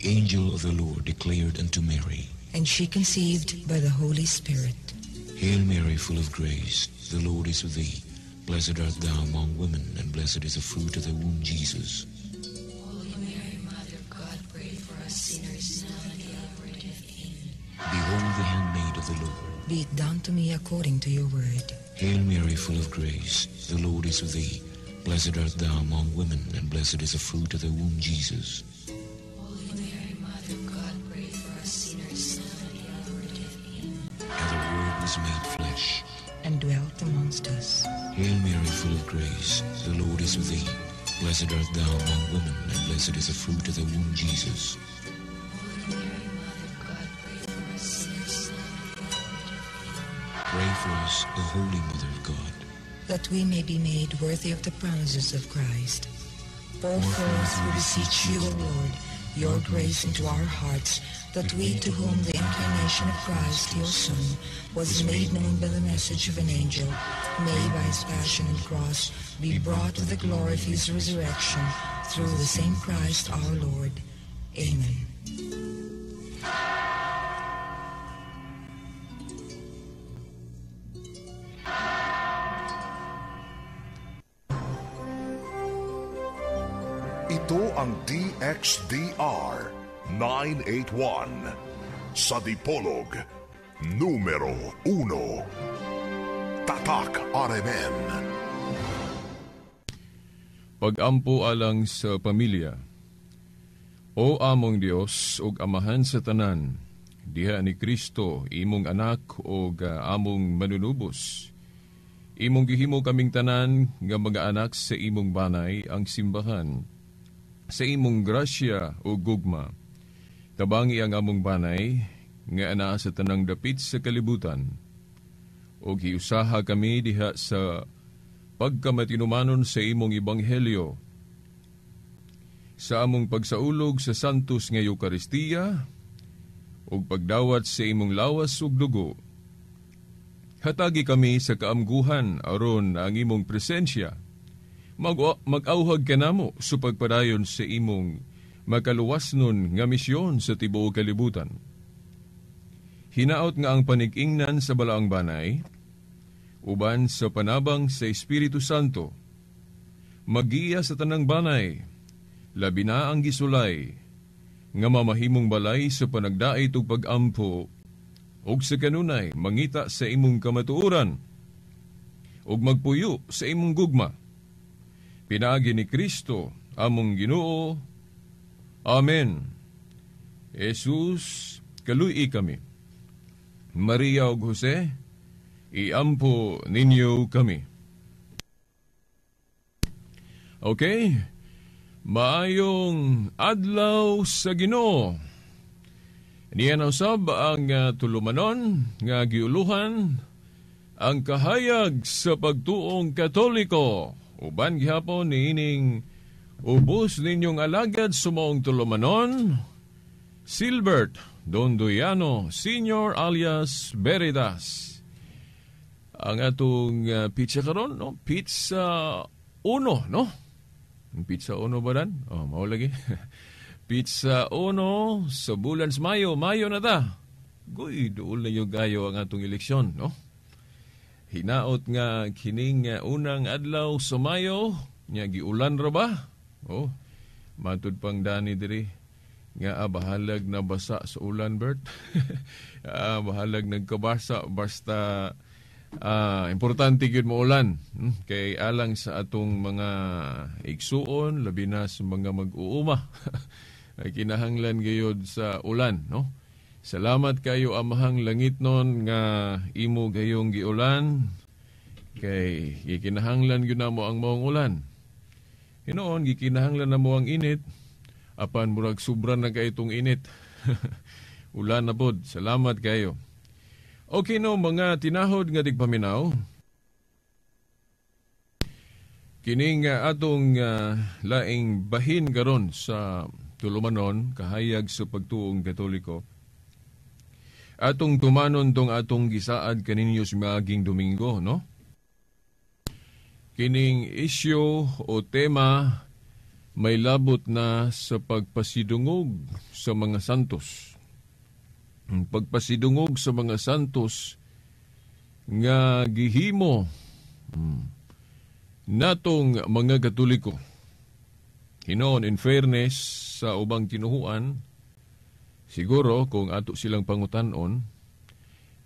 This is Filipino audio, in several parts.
the angel of the Lord declared unto Mary. And she conceived by the Holy Spirit. Hail Mary, full of grace, the Lord is with thee. Blessed art thou among women, and blessed is the fruit of thy womb, Jesus. Holy Mary, Mother of God, pray for us sinners now and at the hour of death. Behold the handmaid of the Lord. Be it done to me according to your word. Hail Mary, full of grace, the Lord is with thee. Blessed art thou among women, and blessed is the fruit of thy womb, Jesus. thee. Blessed art thou among women, and blessed is the fruit of thy womb, Jesus. Pray for us, O Holy Mother of God. That we may be made worthy of the promises of Christ. Pour us, we beseech you, O Lord, your grace into our hearts that we to whom the incarnation of Christ, your Son, was made known by the message of an angel, may by his passion and cross be brought to the glory of his resurrection through the same Christ our Lord. Amen. Ito ang DXDR 981 sa Dipolog numero 1 Tatak RMN Pagampo alang sa pamilya O among Dios ug amahan sa tanan diha ni Kristo imong anak ug ah, among manunubos Imong gihimo kaming tanan nga mga anak sa imong banay ang simbahan sa imong grasya o gugma Tabangi ang among banay, nga anaa sa tanang dapit sa kalibutan. og giusaha kami diha sa pagkamatinumanon sa imong ebanghelyo Sa among pagsaulog sa santos nga Eukaristiya, og pagdawat sa imong lawas ug dugo. Hatagi kami sa kaamguhan aron ang imong presensya. Mag- mag-auhag ka sa pagpadayon sa imong makaluwas nun nga misyon sa tibuok kalibutan. Hinaot nga ang panigingnan sa balaang banay, uban sa panabang sa Espiritu Santo, magiya sa tanang banay, labi na ang gisulay, nga mamahimong balay sa panagdait o pagampo, o sa kanunay mangita sa imong kamatuuran, o magpuyo sa imong gugma. Pinaagi ni Kristo among ginoo Amen. Jesus, kalui kami. Maria ug Jose, iampo ninyo kami. Okay? Maayong adlaw sa Ginoo. Niyan ang sab ah, ang tulumanon nga giuluhan ang kahayag sa pagtuong Katoliko uban gihapon niining Ubus ninyong alagad sumaong tulumanon, Silbert Dondoyano Senior alias Veritas. Ang atong uh, pizza karon no? Pizza Uno, no? Pizza Uno ba dan? Oh, mao lagi. pizza Uno sa bulan sa Mayo. Mayo na ta. Goy, duol na yung gayo ang atong eleksyon, no? Hinaot nga kining ah, unang adlaw sa Mayo, nya giulan ra ba? Oh, matud pang dani diri nga ah, bahalag na basa sa ulan Bert. ah, bahalag nagkabasa basta ah, importante gyud mo ulan. Hmm? Kay alang sa atong mga igsuon labi na sa mga mag-uuma. kinahanglan gayod sa ulan, no? Salamat kayo amahang langit non nga imo gayong giulan kay gikinahanglan gyud namo ang maong ulan Hinoon, gikinahanglan na mo ang init, apan murag sobra na kay itong init. Ulan na pod, salamat kayo. Okay no, mga tinahod nga digpaminaw. Kining uh, atong uh, laing bahin garon sa tulumanon, kahayag sa pagtuong katoliko. Atong tumanon tong atong gisaad kaninyo sa maging Domingo, no? Kining isyo o tema may labot na sa pagpasidungog sa mga santos. Ang pagpasidungog sa mga santos nga gihimo hmm, natong mga katoliko. Hinoon, in fairness sa ubang tinuhuan, siguro kung ato silang pangutanon,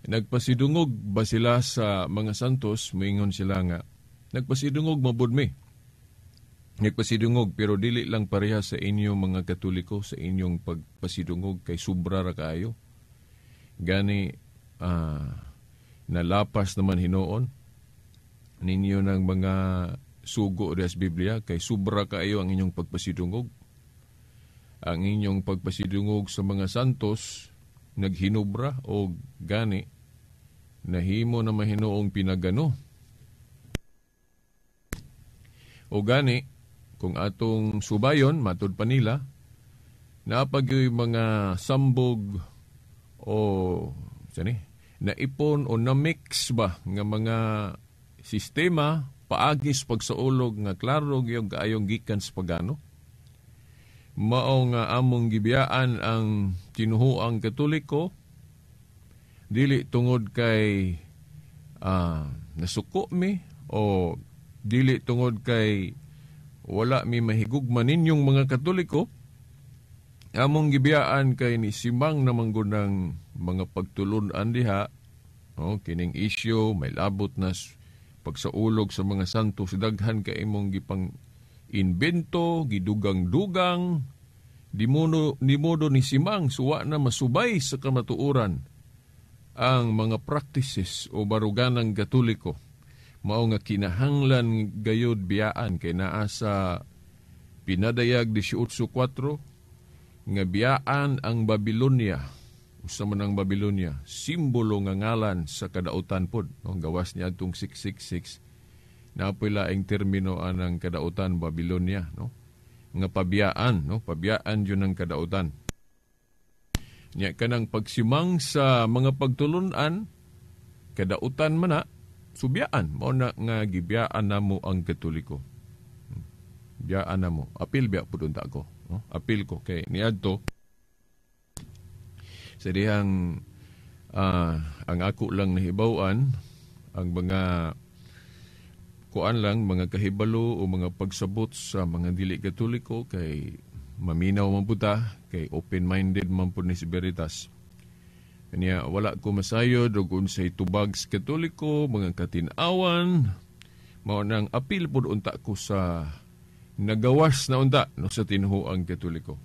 nagpasidungog ba sila sa mga santos, moingon sila nga, Nagpasidungog mabod mi. Nagpasidungog pero dili lang pareha sa inyo mga Katoliko sa inyong pagpasidungog kay sobra ra kayo. Gani uh, nalapas naman hinoon ninyo ng mga sugo des Biblia kay sobra kayo ang inyong pagpasidungog. Ang inyong pagpasidungog sa mga santos naghinubra o gani nahimo na mahinoong pinagano o gani kung atong subayon matud pa nila napag mga sambog o sani naipon o na-mix ba nga mga sistema paagis pagsaulog nga klaro gyud ayong gikan sa pagano mao nga among gibiyaan ang tinuhuang katoliko dili tungod kay uh, nasuko mi o dili tungod kay wala mi mahigugma ninyong mga katoliko among gibiyaan kay ni simang na manggunang mga pagtulon-an diha no kining isyu may labot na pagsaulog sa mga santo si daghan kay imong gipang invento gidugang-dugang di mono ni simang suwa na masubay sa kamatuoran ang mga practices o baruganang katoliko mao nga kinahanglan gayud biyaan kay naa sa pinadayag 18:4 nga biyaan ang Babilonia usa man ang Babilonia simbolo nga ngalan sa kadautan pod no gawas niya adtong 666 na pila laing termino anang kadautan Babilonia no nga pabiyaan no pabiyaan yun ang kadautan nya kanang pagsimang sa mga pagtulunan kadautan man na Subiyaan mo na nga gibiyaan na mo ang Katoliko. Biyaan na mo. Apil biya pudunta ako. No? Apil ko kay niadto sa dihang uh, ang ako lang nahibawan ang mga kuan lang mga kahibalo o mga pagsabot sa mga dili katoliko kay maminaw man puta kay open-minded man po ni si Veritas kanya wala ko masayod og unsay tubag sa Katoliko, mga katinawan, mao nang apil pud unta ko sa nagawas na unta no sa tinho ang Katoliko.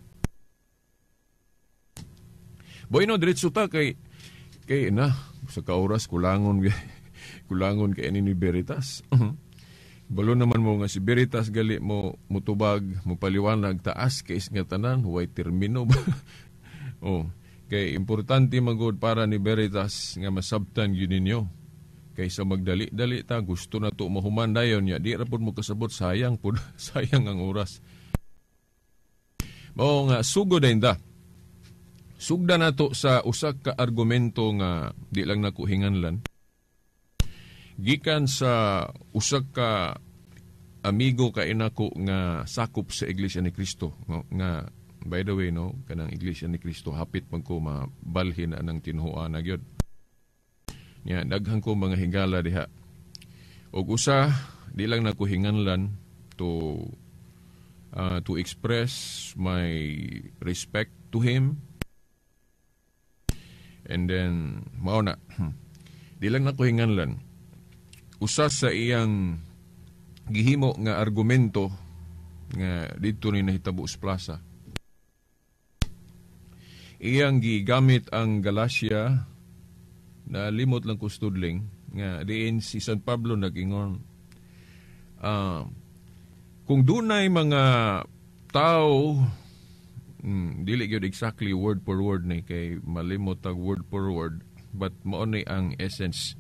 Boy no diretso ta kay kay na sa kauras, kulangon kulangon kay ni Veritas. Mhm. Balo naman mo nga si Veritas gali mo mutubag mo paliwanag taas kay nga tanan huway termino ba. oh, Kay importante magod para ni Veritas nga masabtan yun ninyo. Kaysa magdali-dali ta, gusto na to mahuman dayon niya. Di rapod mo kasabot, sayang po, sayang ang oras. Mao nga, sugo dayon da. Sugda na to sa usak ka argumento nga di lang nakuhingan lan. Gikan sa usak ka amigo ka inako nga sakop sa Iglesia ni Kristo nga By the way, no, kanang Iglesia ni Kristo, hapit man ko mabalhin na ng tinhuan na yun. Niya, daghang ko mga higala diha. O usa, di lang na kuhinganlan to uh, to express my respect to him. And then, mao na, di lang na kuhinganlan. Usa sa iyang gihimo nga argumento nga dito ni nahitabo sa plaza iyang gigamit ang Galacia na limot lang kustudling nga diin si San Pablo nagingon uh, kung dunay mga tao mm, dili gyud exactly word for word ni kay malimot ang word for word but mao ni ang essence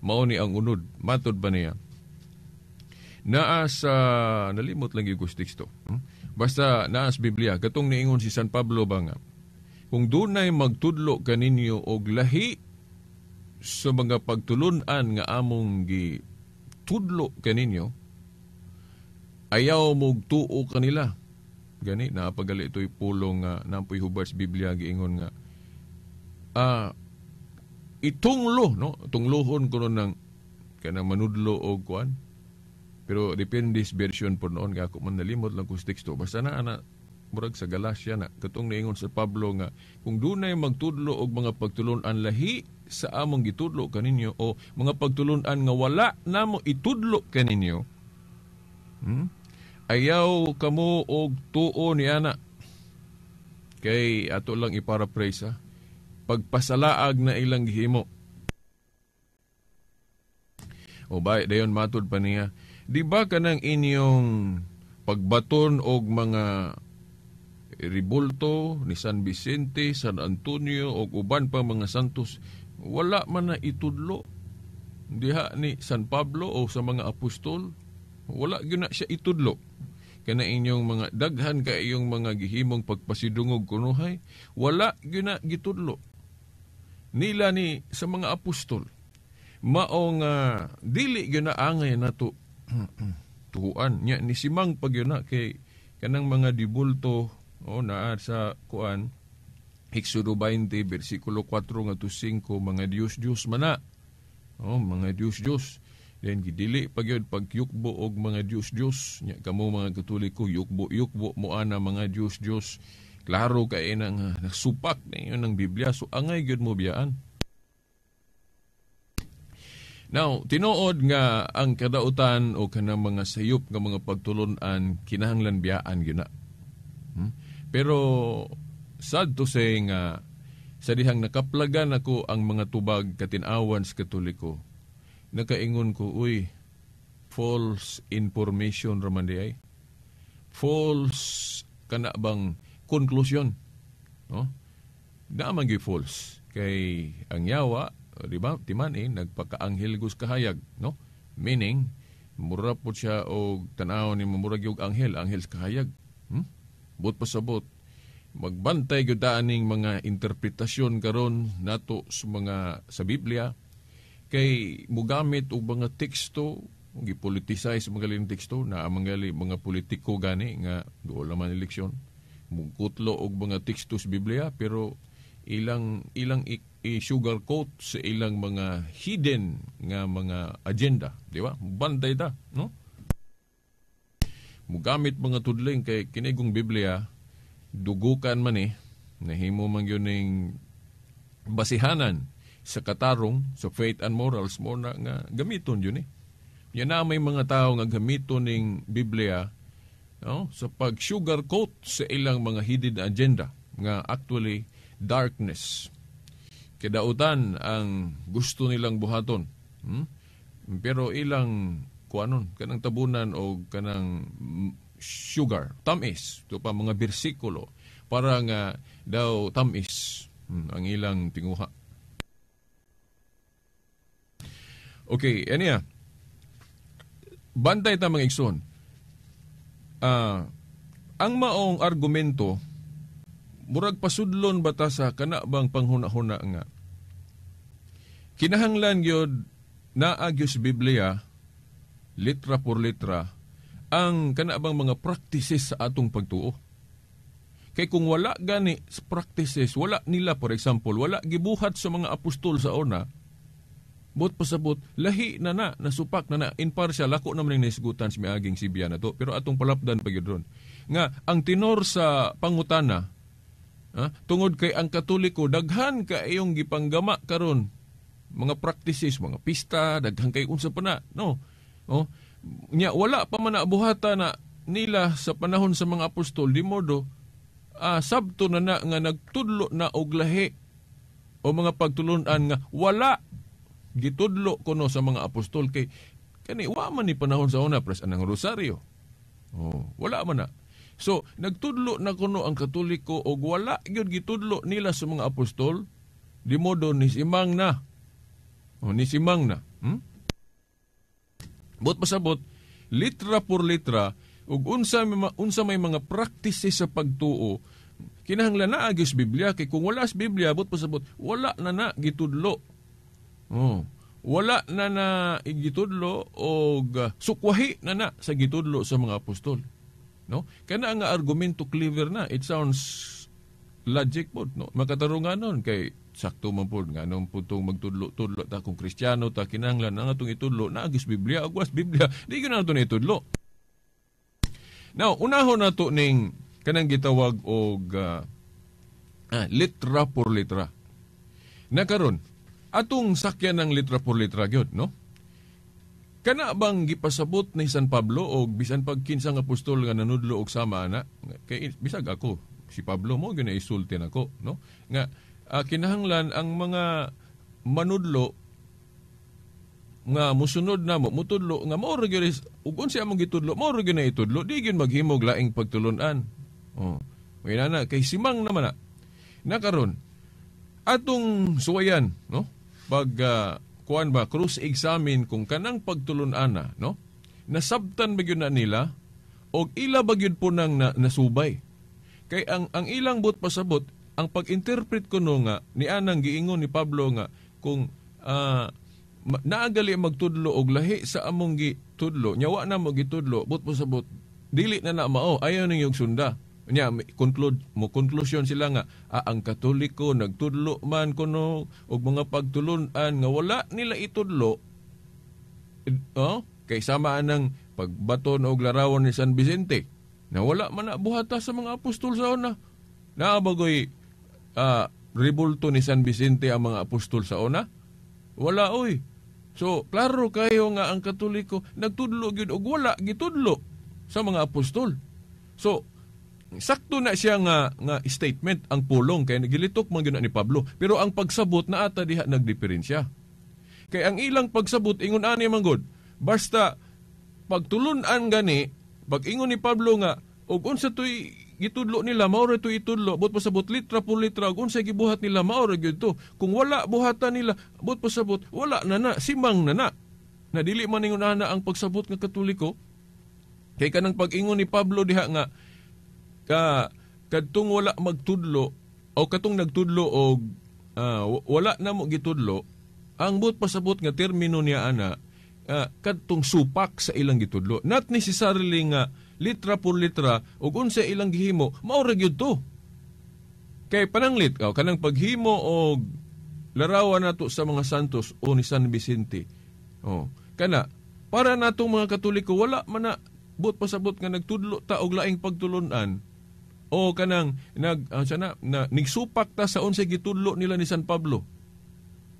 mao ni ang unod matud ba niya naa sa nalimot lang yung gustiks to hmm? Basta naas Biblia, katong niingon si San Pablo ba kung dunay magtudlo kaninyo og lahi sa mga pagtulunan nga among gi tudlo kaninyo, ayaw mo kanila. Gani, napagali ito'y pulong nga, uh, nampoy hubas Biblia, giingon nga, ah, uh, itunglo, no? Tunglohon ko nun ng kanang manudlo o kuan, pero depende sa version po noon nga ako man nalimot lang kung teksto. Basta na ana murag sa Galacia na katong niingon sa Pablo nga kung dunay magtudlo og mga pagtulon-an lahi sa among gitudlo kaninyo o mga pagtulon-an nga wala namo itudlo kaninyo hmm? ayaw kamo og tuo ni ana kay ato lang iparaphrase ha? pagpasalaag na ilang gihimo o bay dayon matud pa niya Di ba kanang inyong pagbaton og mga Ribulto, ni San Vicente, San Antonio o uban pa mga santos wala man na itudlo diha ni San Pablo o sa mga apostol wala gyud na siya itudlo kana inyong mga daghan ka iyong mga gihimong pagpasidungog kunuhay wala gyud na gitudlo nila ni sa mga apostol maong uh, dili gyud na angay na to tuan nya ni simang pagyuna kay kanang mga dibulto o naa sa kuan Exodo 20 bersikulo 4 ngadto 5 mga Dios Dios mana oh mga Dios Dios Then gidili pagyod pagyukbo og mga Dios Dios nya kamo mga ko yukbo yukbo mo ana mga Dios Dios klaro kay eh, nang nagsupak na yun ng Biblia so angay gyud mo biyaan Now, tinuod nga ang kadautan o kanang mga sayop nga mga pagtulunan kinahanglan biyaan gyud na. Hmm? Pero sad to say nga sa dihang nakaplagan ako ang mga tubag katinawan sa Katoliko, nakaingon ko, uy, false information raman di ay. False kana bang conclusion. No? Naman false. Kay ang yawa, di ba? Timan eh, nagpakaanghel gus kahayag, no? Meaning, mura po siya o tanaw ni mamurag yung anghel, anghel kahayag. Hmm? Bot pa sa bot. Magbantay gyud ning mga interpretasyon karon nato sa mga sa Biblia kay mugamit og mga teksto gipoliticize mga galing teksto na ang mga mga politiko gani nga duol man eleksyon mungkutlo og mga teksto sa Biblia pero ilang ilang i-sugarcoat sa ilang mga hidden nga mga agenda, di ba? Banday ta, no? Mugamit mga tudling kay kinigong Biblia, dugukan man eh, nahimo man yun ng basihanan sa katarong, sa faith and morals, mo na nga gamiton yun eh. Yan na may mga tao nga gamiton ng Biblia no? sa pag-sugarcoat sa ilang mga hidden agenda nga actually darkness. Kedautan ang gusto nilang buhaton. Hmm? Pero ilang kuanon, kanang tabunan o kanang sugar, tamis, ito pa mga bersikulo, para nga daw tamis hmm, ang ilang tinguha. Okay, anya, Bantay ta mga igsoon. Uh, ah, ang maong argumento murag pasudlon bata sa kana bang panghuna-huna nga. Kinahanglan gyud naa gyud Biblia litra por litra ang kana bang mga practices sa atong pagtuo. Kay kung wala gani sa practices, wala nila for example, wala gibuhat sa mga apostol sa una, bot pasabot, lahi na na, nasupak na na, impartial, lako naman yung naisgutan si Miaging Sibya na to, pero atong palapdan pa yun Nga, ang tinor sa pangutana, Ha? Tungod kay ang katoliko, daghan ka iyong gipanggama karon mga practices, mga pista, daghan kay unsa pa na. No. Oh, nya wala pa man buhata na nila sa panahon sa mga apostol di modo ah, sabto na na nga nagtudlo na og lahi o mga pagtulunan nga wala gitudlo kuno sa mga apostol kay kani wa man ni panahon sa una pres anang rosario. Oh, wala man na. So, nagtudlo na kuno ang Katoliko o wala gyud gitudlo nila sa mga apostol, di modo ni simang na. O, ni simang na. Hmm? Bot pasabot, litra por litra, ug unsa may, unsa may mga practices sa pagtuo, kinahanglan na agis Biblia, kay kung wala sa Biblia, bot pasabot, wala na na gitudlo. Oh, wala na na igitudlo o sukwahi na na sa gitudlo sa mga apostol no kana nga argumento clever na it sounds logic po no makataro nun kay sakto man po nga nung putong magtudlo-tudlo ta kung Kristiyano ta kinanglan na atong itudlo na agis Biblia agwas Biblia di ko na ito itudlo now unahon na to ning kanang gitawag og uh, ah, litra por litra na karon atong sakyan ng litra por litra gyud no Kana bang gipasabot ni San Pablo o bisan pag kinsang apostol nga nanudlo og sama na kay bisag ako si Pablo mo gyud isultin ako no nga uh, kinahanglan ang mga manudlo nga musunod mo mutudlo nga mo gyud ug unsa among gitudlo mo gyud na itudlo di gyud maghimog laing pagtulon-an oh may na kay simang naman na nakaron atong suwayan no pag uh, kuan ba cross examine kung kanang pagtulon ana no nasabtan ba na nila og ila ba gyud po nang na, nasubay kay ang ang ilang but pasabot ang pag-interpret ko no nga ni anang giingon ni Pablo nga kung uh, naagali magtudlo og lahi sa among gitudlo nyawa na mo gitudlo but pasabot dili na na mao ayaw ning yung sunda Nya, conclude, mo conclusion sila nga, ah, ang katoliko nagtudlo man kuno og mga pagtulunan nga wala nila itudlo, oh, kay sama anang pagbaton og larawan ni San Vicente, na wala man na buhata sa mga apostol sa una. Naabagoy, ah, ribulto ni San Vicente ang mga apostol sa una? Wala oy. So, klaro kayo nga ang katoliko nagtudlo gyud og wala gitudlo sa mga apostol. So, sakto na siya nga, nga statement ang pulong kay nagilitok man gina ni Pablo pero ang pagsabot na ata diha nagdiferensya kay ang ilang pagsabot ingon ani man gud basta pagtulunan gani pag ingon ni Pablo nga og unsa toy gitudlo nila mao ra tuy itudlo but pasabot litra po litra og unsa gibuhat nila mao ra gyud to kung wala buhatan nila but pasabot wala na na simang na na na dili man ingon ana ang pagsabot nga katoliko kay kanang pag-ingon ni Pablo diha nga ka kadtong wala magtudlo o katong nagtudlo og uh, ah, wala na mo gitudlo ang but pasabot nga termino niya ana uh, ah, kadtong supak sa ilang gitudlo not necessarily nga litra por litra ug unsa ilang gihimo mao ra to kay pananglit oh, kanang paghimo og larawan nato sa mga santos o ni San Vicente oh kana para natong mga katoliko wala man na but pasabot nga nagtudlo ta og laing pagtulunan o kanang nag uh, ah, sana, na, nigsupak ta sa unsay gitudlo nila ni San Pablo.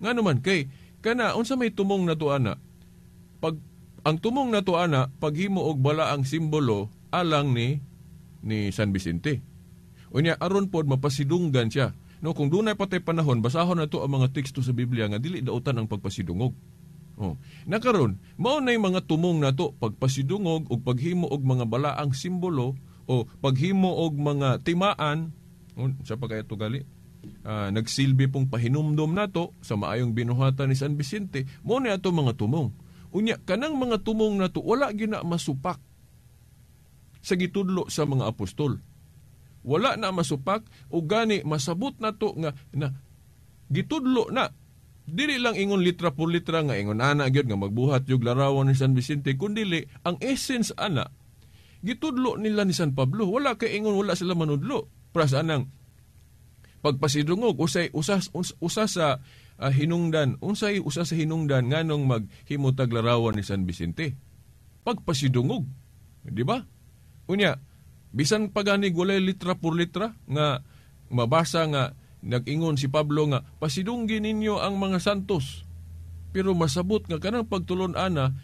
Nga man kay kana unsa may tumong nato ana pag ang tumong nato ana paghimo og bala ang simbolo alang ni ni San Vicente. Unya aron pod mapasidunggan siya. No kung dunay patay panahon basahon nato ang mga teksto sa Biblia nga dili daotan ang pagpasidungog. Oh. Nakaron, mao nay mga tumong nato pagpasidungog og paghimo og mga balaang simbolo o paghimo og mga timaan sa pagayto gali uh, ah, nagsilbi pong pahinumdom nato sa maayong binuhatan ni San Vicente mo ni ato mga tumong unya kanang mga tumong nato wala gina masupak sa gitudlo sa mga apostol wala na masupak o gani masabot nato nga na gitudlo na dili lang ingon litra po litra nga ingon ana gyud nga magbuhat yung larawan ni San Vicente kundi ang essence ana gitudlo nila ni San Pablo. Wala kay ingon, wala sila manudlo. Para saan ang pagpasidungog, usay, usas, us, sa uh, hinungdan, unsay usa sa hinungdan nganong maghimutag larawan ni San Vicente. Pagpasidungog. Di ba? Unya, bisan paganig walay litra por litra nga mabasa nga nag-ingon si Pablo nga pasidunggi ninyo ang mga santos pero masabot nga kanang pagtulon ana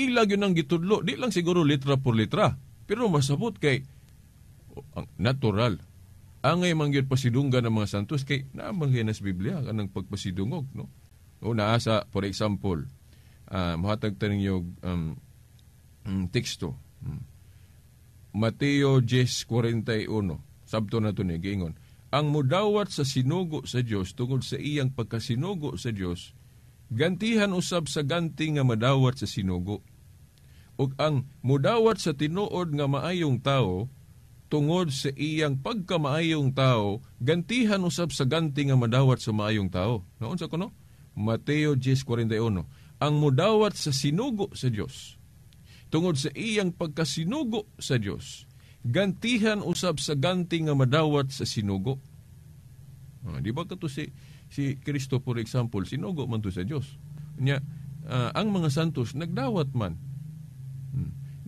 ilag yun ang gitudlo di lang siguro litra por litra pero masabot kay ang natural. Angay si pasidungga ng mga santos kay naamanghin sa Biblia kanang pagpasidungog, no? O naasa, for example, uh, mahatag ta ninyo um, um, teksto. Um, Mateo 10.41, sabto na to ni Gingon, ang mudawat sa sinugo sa Dios tungod sa iyang pagkasinugo sa Dios gantihan usab sa ganti nga madawat sa sinugo ug ang mudawat sa tinuod nga maayong tao tungod sa iyang pagkamaayong tao gantihan usab sa ganti nga madawat sa maayong tao naon sa kuno Mateo 10:41 ang mudawat sa sinugo sa Dios tungod sa iyang pagkasinugo sa Dios gantihan usab sa ganti nga madawat sa sinugo ah, di ba kato si si Kristo for example sinugo man to sa Dios nya uh, ang mga santos nagdawat man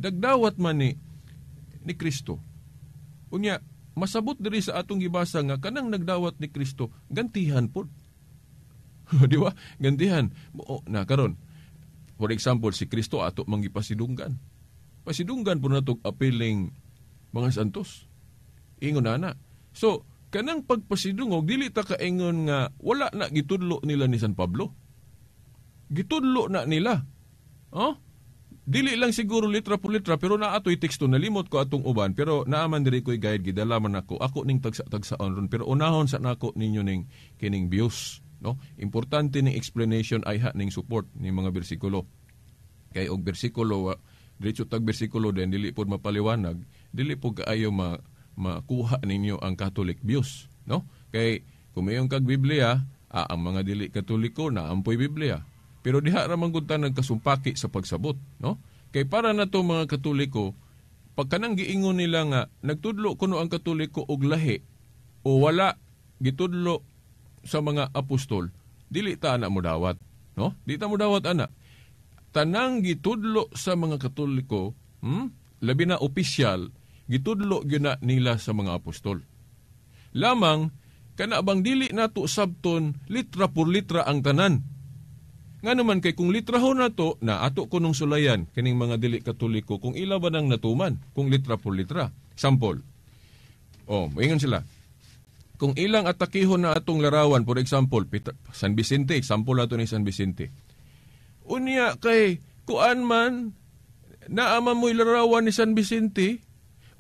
Dagdawat man ni, ni Kristo. Unya, masabot diri sa atong gibasa nga kanang nagdawat ni Kristo, gantihan po. Di ba? Gantihan. Oo, na karon. For example, si Kristo ato mangipasidunggan. Pasidunggan po na itong appealing mga santos. Ingon na So, kanang pagpasidungog, dili ta kaingon nga wala na gitudlo nila ni San Pablo. Gitudlo na nila. Oh? Dili lang siguro litra po litra pero naa ato'y teksto nalimot ko atong uban pero naaman diri ko'y guide gidalaman ako ako ning tagsa tagsaon ron pero unahon sa nako ninyo ning kining views no importante ning explanation ay ha ning support ning mga bersikulo kay og bersikulo diretso tag bersikulo den dili pod mapaliwanag dili po kaayo ma makuha ninyo ang Catholic views no kay kung mayong kag Biblia ah, ang mga dili katoliko na ampoy Biblia pero diha naman kung ta nagkasumpaki sa pagsabot, no? Kay para na to mga Katoliko, pagka nang giingon nila nga, nagtudlo kuno ang Katoliko og lahi o wala gitudlo sa mga apostol, dili ta ana mo dawat, no? dili ta mo dawat ana. Tanang gitudlo sa mga Katoliko, hmm? labi na opisyal, gitudlo gyud na nila sa mga apostol. Lamang kana bang dili nato sabton litra por litra ang tanan nga naman kay kung litraho na to, na ato ko nung sulayan, kining mga dili katoliko, kung ila ba nang natuman, kung litra po litra. Sample. Oh, ingon sila. Kung ilang atakihon na atong larawan, for example, Pita, San Vicente, example ato ni San Vicente. Unya kay kuan man, naama mo'y larawan ni San Vicente,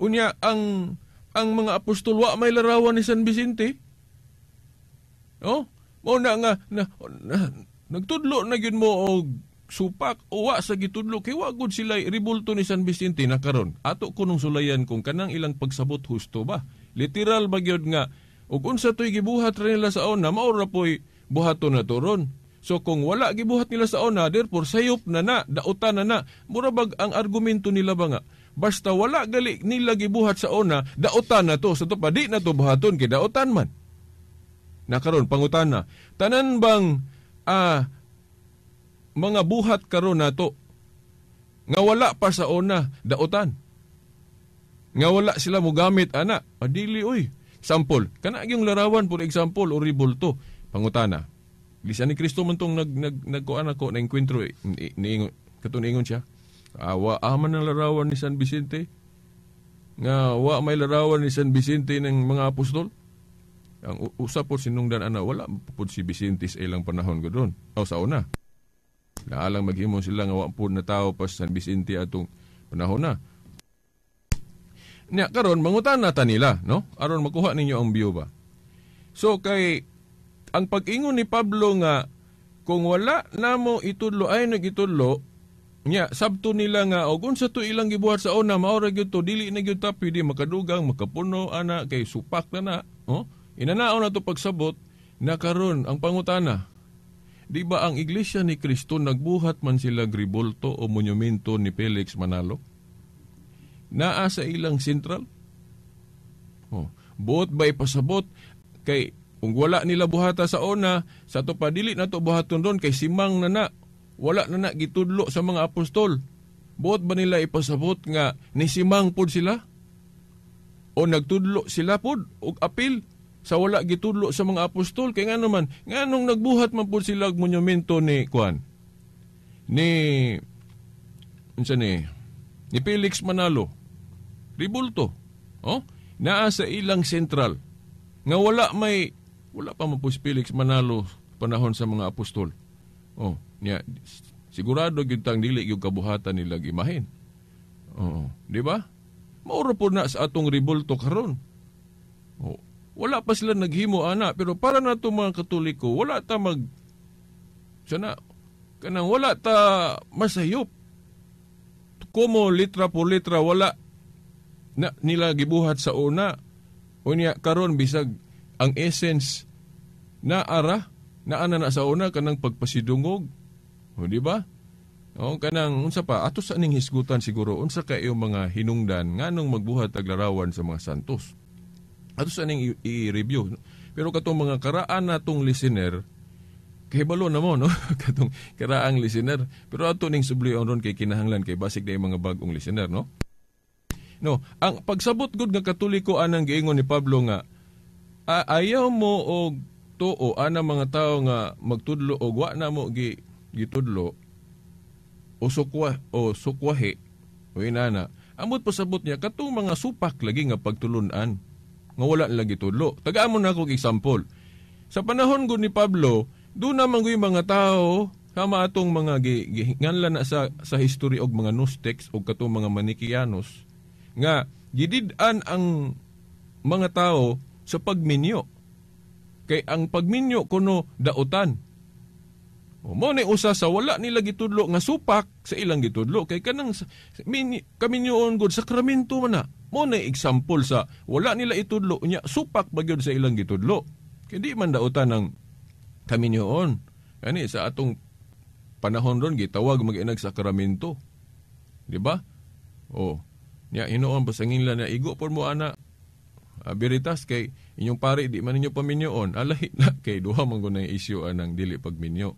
unya ang ang mga apostol wa may larawan ni San Vicente. Oh, mo na nga na, na Nagtudlo na gyud mo og supak uwa sa gitudlo kay wa gud sila ribulto ni San Vicente na karon. Ato kunong sulayan kung kanang ilang pagsabot husto ba. Literal ba gyud nga og unsa toy gibuhat ra nila sa una mao ra poy buhaton na turon. So kung wala gibuhat nila sa una, therefore sayop na na, dautan na na. mura bag ang argumento nila ba nga? Basta wala gali nila gibuhat sa una, dautan na to. Sa so, to pa, di na to buhaton kay dautan man. na karon pangutana Tanan bang ah, mga buhat karon nato nga wala pa sa una dautan nga wala sila mo gamit ana adili ah, oy sample kana yung larawan for example o ribulto pangutana Lisa ni Kristo man tong nag nag nagkuan ako na enkwentro eh, ni, ni, katong ingon siya awa ah, aman ah, ang larawan ni San Vicente nga wa may larawan ni San Vicente ng mga apostol ang usa po sinungdan ana wala pud si Vicente sa ilang panahon ko doon. O sa una. Laalang maghimo sila nga wa po na tao pa sa San Vicente atong panahon na. Nya karon mangutan na ta nila, no? Aron makuha ninyo ang view ba. So kay ang pag-ingon ni Pablo nga kung wala na mo itudlo ay nagitudlo nya sabto nila nga og unsa to ilang gibuhat sa una maura gyud to dili na gyud ta pwede makadugang makapuno ana kay supak na na oh Inanaon na to pagsabot, na karon ang pangutana. Di ba ang iglesia ni Kristo nagbuhat man sila gribolto o monumento ni Felix Manalo? Naa sa ilang sentral? Oh, buot ba ipasabot kay kung wala nila buhata sa ona, sa to padili na to buhaton doon kay simang na na, wala na na gitudlo sa mga apostol. Buot ba nila ipasabot nga ni simang pod sila? O nagtudlo sila pod og apil? sa wala gitudlo sa mga apostol kay ngano man nganong nagbuhat man pud sila og monumento ni kuan ni unsa ni ni Felix Manalo ribulto oh naa sa ilang sentral nga wala may wala pa man po si Felix Manalo panahon sa mga apostol oh niya sigurado gyud tang dili gyud kabuhatan nila imahin oh di ba mauro po na sa atong ribulto karon oh wala pa sila naghimo ana pero para na to mga katoliko wala ta mag sana kanang wala ta masayop komo litra po litra wala na nila gibuhat sa una unya karon bisag ang essence na ara na ana na sa una kanang pagpasidungog o di ba o kanang unsa pa ato sa ning hisgutan siguro unsa kay mga hinungdan nganong magbuhat aglarawan sa mga santos ato sa ning i-review. Pero katong mga karaan natong listener, kahibalo na mo, no? katong karaang listener. Pero ato ning subliyon ron kay kinahanglan kay basic na mga bagong listener, no? No, ang pagsabot gud nga katoliko anang giingon ni Pablo nga ayaw mo og tuo ana mga tao nga magtudlo og wa na mo gi gitudlo o sukwa o sukwahi o nana, Amot pasabot niya katong mga supak lagi nga pagtulunan nga wala lang gitudlo. Tagaan mo na ako example. Sa panahon ko ni Pablo, doon naman ko yung mga tao, kama atong mga ginganla na sa, sa history og mga Gnostics o katong mga Manikianos, nga gididan ang mga tao sa pagminyo. Kay ang pagminyo kuno dautan. O mo ni usa sa wala nila gitudlo nga supak sa ilang gitudlo kay kanang kaminyoon gud sakramento man na mo na example sa wala nila itudlo niya supak bagyod sa ilang gitudlo. Kindi man dautan ng kami niyoon. Kani sa atong panahon ron gitawag mag-inag sakramento. Di ba? Oh. Nya hinoon pasangin lang na igo por mo ana. Abiritas kay inyong pari di man ninyo paminyoon. Alahi na kay duha man gunay isyu anang dili pagminyo.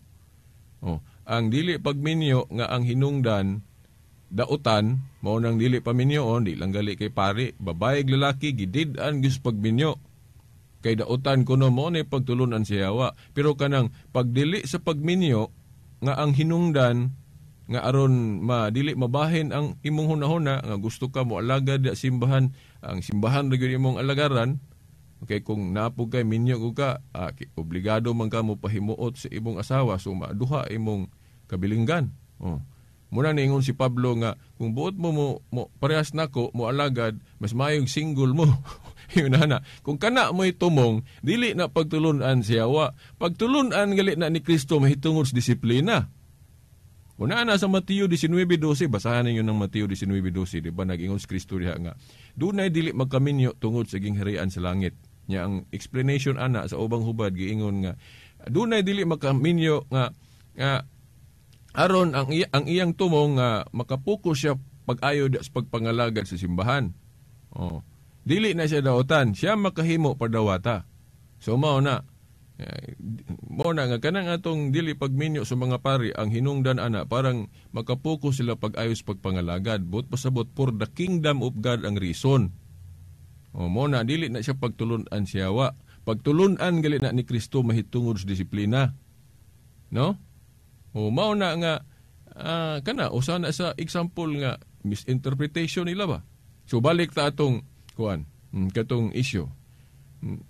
Oh, ang dili pagminyo nga ang hinungdan dautan, mao nang dili pa minyoon, oh, di lang gali kay pari, babae lalaki, gidid an gusto pagminyo. Kay dautan kuno mo ni pagtulunan si siyawa. Pero kanang pagdili sa pagminyo, nga ang hinungdan, nga aron ma dili mabahin ang imong hunahuna nga gusto ka mo alagad sa simbahan ang simbahan ra gyud imong alagaran Okay, kung napog kay minyo ko ka, ah, obligado man ka mo pahimuot sa imong asawa, so maduha imong kabilinggan. Oh. Muna ningon si Pablo nga, kung buot mo, mo, mo parehas nako mo alagad, mas mayong single mo. yun na Kung kana mo itumong, dili na pagtulunan siya wa. Pagtulunan gali na ni Kristo mahitungod sa disiplina. Una na sa Mateo 19:12, basahan ninyo ng Mateo 19:12, di ba nagingon si Kristo diha nga, dunay dili magkaminyo tungod sa gingharian sa langit. Nya ang explanation ana sa ubang hubad giingon nga, dunay dili magkaminyo nga nga aron ang ang iyang tumong nga uh, makapokus siya pag-ayo sa pagpangalagad sa simbahan. Oh. Dili na siya daotan, siya makahimo padawata. So mao na eh, mo na nga kanang atong dili pagminyo sa mga pari ang hinungdan ana parang makapokus sila pag-ayos pagpangalagad but pasabot for the kingdom of God ang reason. Oh, mo na dili na siya pagtulon-an siyawa. Pagtulon-an gali na ni Kristo mahitungod sa disiplina. No? O oh, mao na nga uh, kana usa na sa example nga misinterpretation nila ba. So balik ta atong kuan mm, katong issue. Mm,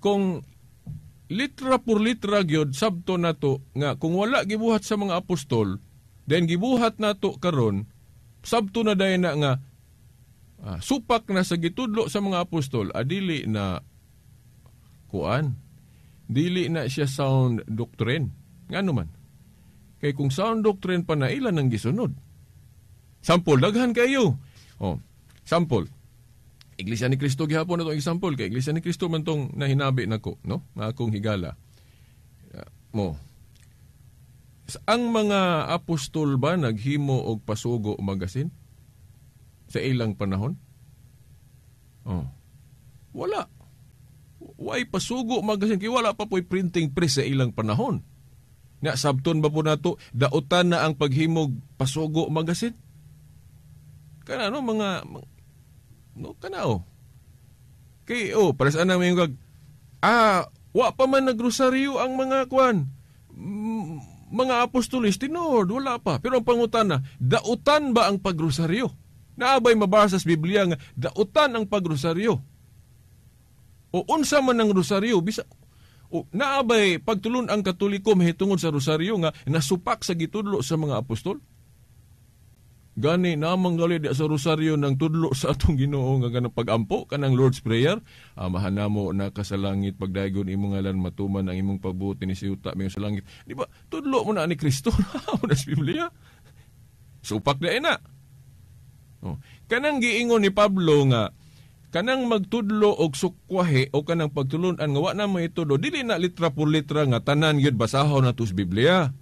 kung litra por litra gyud sabto nato nga kung wala gibuhat sa mga apostol, then gibuhat nato karon sabto na dayon na nga ah, supak na sa gitudlo sa mga apostol adili ah, na kuan dili na siya sound doctrine ngano man Kay kung sound doctrine pa na ilan ang gisunod. Sample, daghan kayo. oh, sample. Iglesia ni Kristo gihapon na itong example. Kay Iglesia ni Kristo man itong nahinabi nako, no? Nga akong higala. Uh, mo. Ang mga apostol ba naghimo og pasugo magasin sa ilang panahon? Oh. Wala. Way pasugo magasin kay wala pa po'y printing press sa ilang panahon nga sabton ba po nato dautan na ang paghimog pasugo magasit? kana no mga no kana oh kay oh para sa anang mga ah wa pa man nagrosaryo ang mga kwan mga apostolis tinord wala pa pero ang pangutan na dautan ba ang pagrosaryo naabay mabasa sa Biblia nga dautan ang pagrosaryo o unsa man ang rosaryo bisa naabay pagtulon ang katolikom mahitungod sa rosaryo nga nasupak sa gitudlo sa mga apostol? Gani na gali di sa rosaryo ng tudlo sa atong Ginoo nga ganang pagampo kanang Lord's Prayer, amahan na namo na kasalangit pagdayon imong ngalan matuman ang imong pagbuti ni siuta mayo sa langit. Di ba? Tudlo mo na ni Kristo na sa Biblia. Supak na Oh. Kanang giingon ni Pablo nga kanang magtudlo og sukwahe o kanang pagtulunan nga wa na mahitudlo dili na litra por litra nga tanan gyud basahon nato sa Biblia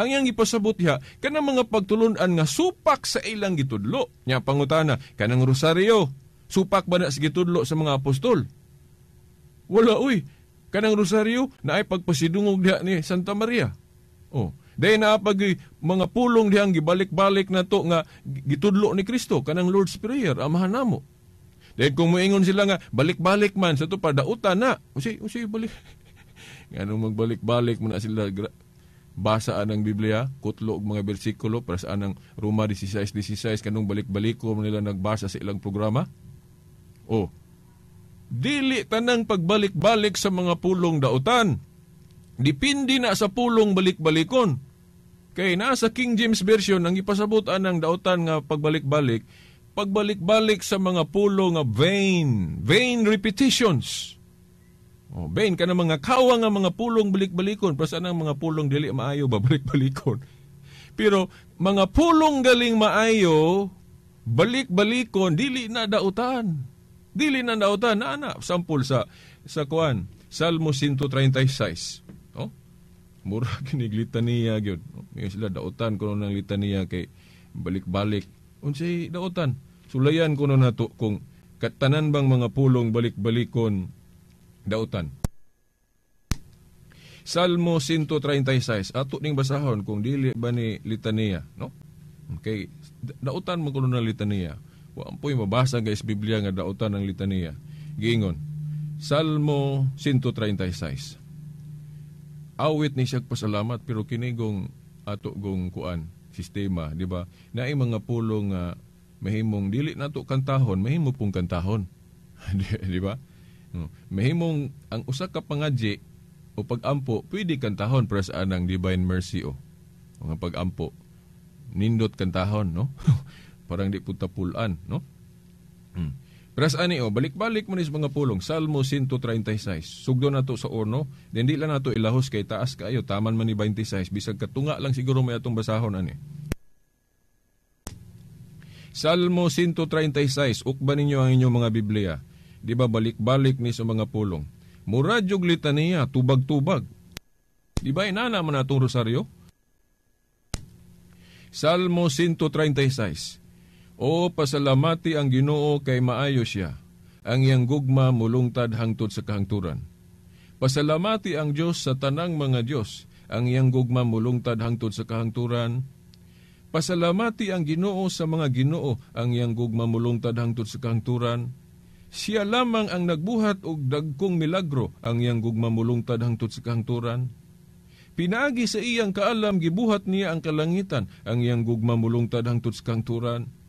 ang iyang ipasabot niya, kanang mga pagtulunan nga supak sa ilang gitudlo. Nya pangutana, kanang rosaryo, supak ba na sa gitudlo sa mga apostol? Wala uy, kanang rosaryo na ay pagpasidungog diha ni Santa Maria. Oh, Dahil na pag mga pulong dihang gibalik-balik na to nga gitudlo ni Kristo, kanang Lord's Prayer, amahan namo. Then eh, kung moingon sila nga, balik-balik man, sa to padautan na. Usi, usi, balik. Ganong magbalik-balik mo na sila basaan ang Biblia, kutlo og mga bersikulo para sa anang Roma 16:16 kanong balik-baliko man nila nagbasa sa ilang programa. O oh, dili tanang pagbalik-balik sa mga pulong dautan. Dipindi na sa pulong balik-balikon. Kay nasa King James Version ang ipasabot anang dautan nga pagbalik-balik pagbalik-balik sa mga pulo nga vain, vain repetitions. Oh, vain ka na mga kawa nga mga pulong balik-balikon. Basta ang mga pulong dili maayo ba balik-balikon. Pero mga pulong galing maayo, balik-balikon, dili na dautan. Dili na dautan. Na anak, sampul sa, sa kuan, Salmo 136. Oh? Mura kiniglitan niya, yun. Oh, sila dautan ko ng litaniya kay balik-balik unsay daotan. Sulayan ko na nato kung katanan bang mga pulong balik-balikon daotan. Salmo 136 ato ning basahon kung dili ba ni litania no okay dautan mo kuno na litania wa ampoy mabasa guys Biblia nga dautan ang litania giingon Salmo 136 awit ni siya pasalamat pero kinigong ato gong kuan sistema, di ba? Naay mga pulong nga uh, mahimong dili nato kantahon, mahimo pong kantahon. di ba? No. Hmm. Mahimong ang usa ka pangadji o pagampo pwede kantahon para sa anang divine mercy o. Oh. Ang pagampo nindot kantahon, no? Parang di putapulan, no? Hmm. Ras ani o, oh, balik-balik mo ni mga pulong. Salmo 136. Sugdo na to sa orno, then di lang na to ilahos kay taas kayo. Taman man ni 26. Bisag katunga lang siguro may atong basahon ani. Salmo 136. Ukban ninyo ang inyong mga Biblia. Di ba balik-balik ni sa mga pulong. Muradyog litaniya, tubag-tubag. Di ba inana man atong rosaryo? Salmo 136. O pasalamati ang Ginoo kay maayo siya, ang iyang gugma mulungtad hangtod sa kahangturan. Pasalamati ang Diyos sa tanang mga Diyos, ang iyang gugma mulungtad hangtod sa kahangturan. Pasalamati ang Ginoo sa mga Ginoo, ang iyang gugma mulungtad hangtod sa kahangturan. Siya lamang ang nagbuhat og dagkong milagro, ang iyang gugma mulungtad hangtod sa kahangturan. Pinaagi sa iyang kaalam gibuhat niya ang kalangitan, ang iyang gugma mulungtad hangtod sa kahangturan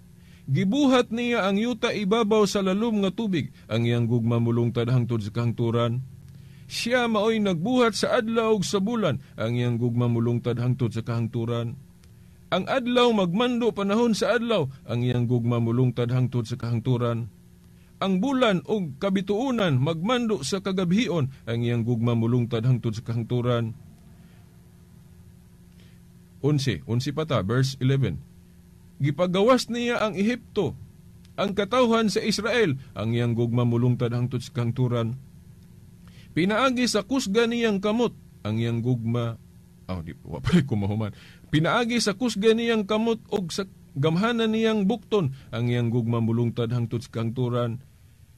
Gibuhat niya ang yuta ibabaw sa lalom nga tubig, ang iyang gugma mulungtad hangtod sa kahangturan. Siya maoy nagbuhat sa adlaw ug sa bulan, ang iyang gugma mulungtad hangtod sa kahangturan. Ang adlaw magmando panahon sa adlaw, ang iyang gugma mulungtad hangtod sa kahangturan. Ang bulan og kabituunan magmando sa kagabhion, ang iyang gugma mulungtad hangtod sa kahangturan. 11, 11 pata, verse 11 gipagawas niya ang Ehipto ang katawhan sa Israel ang iyang gugma mulungtad hangtod sa kangturan pinaagi sa kusga niyang kamot ang iyang gugma aw oh, di wa pala kumahuman pinaagi sa kusga niyang kamot og sa gamhanan niyang bukton ang iyang gugma mulungtad hangtod sa kangturan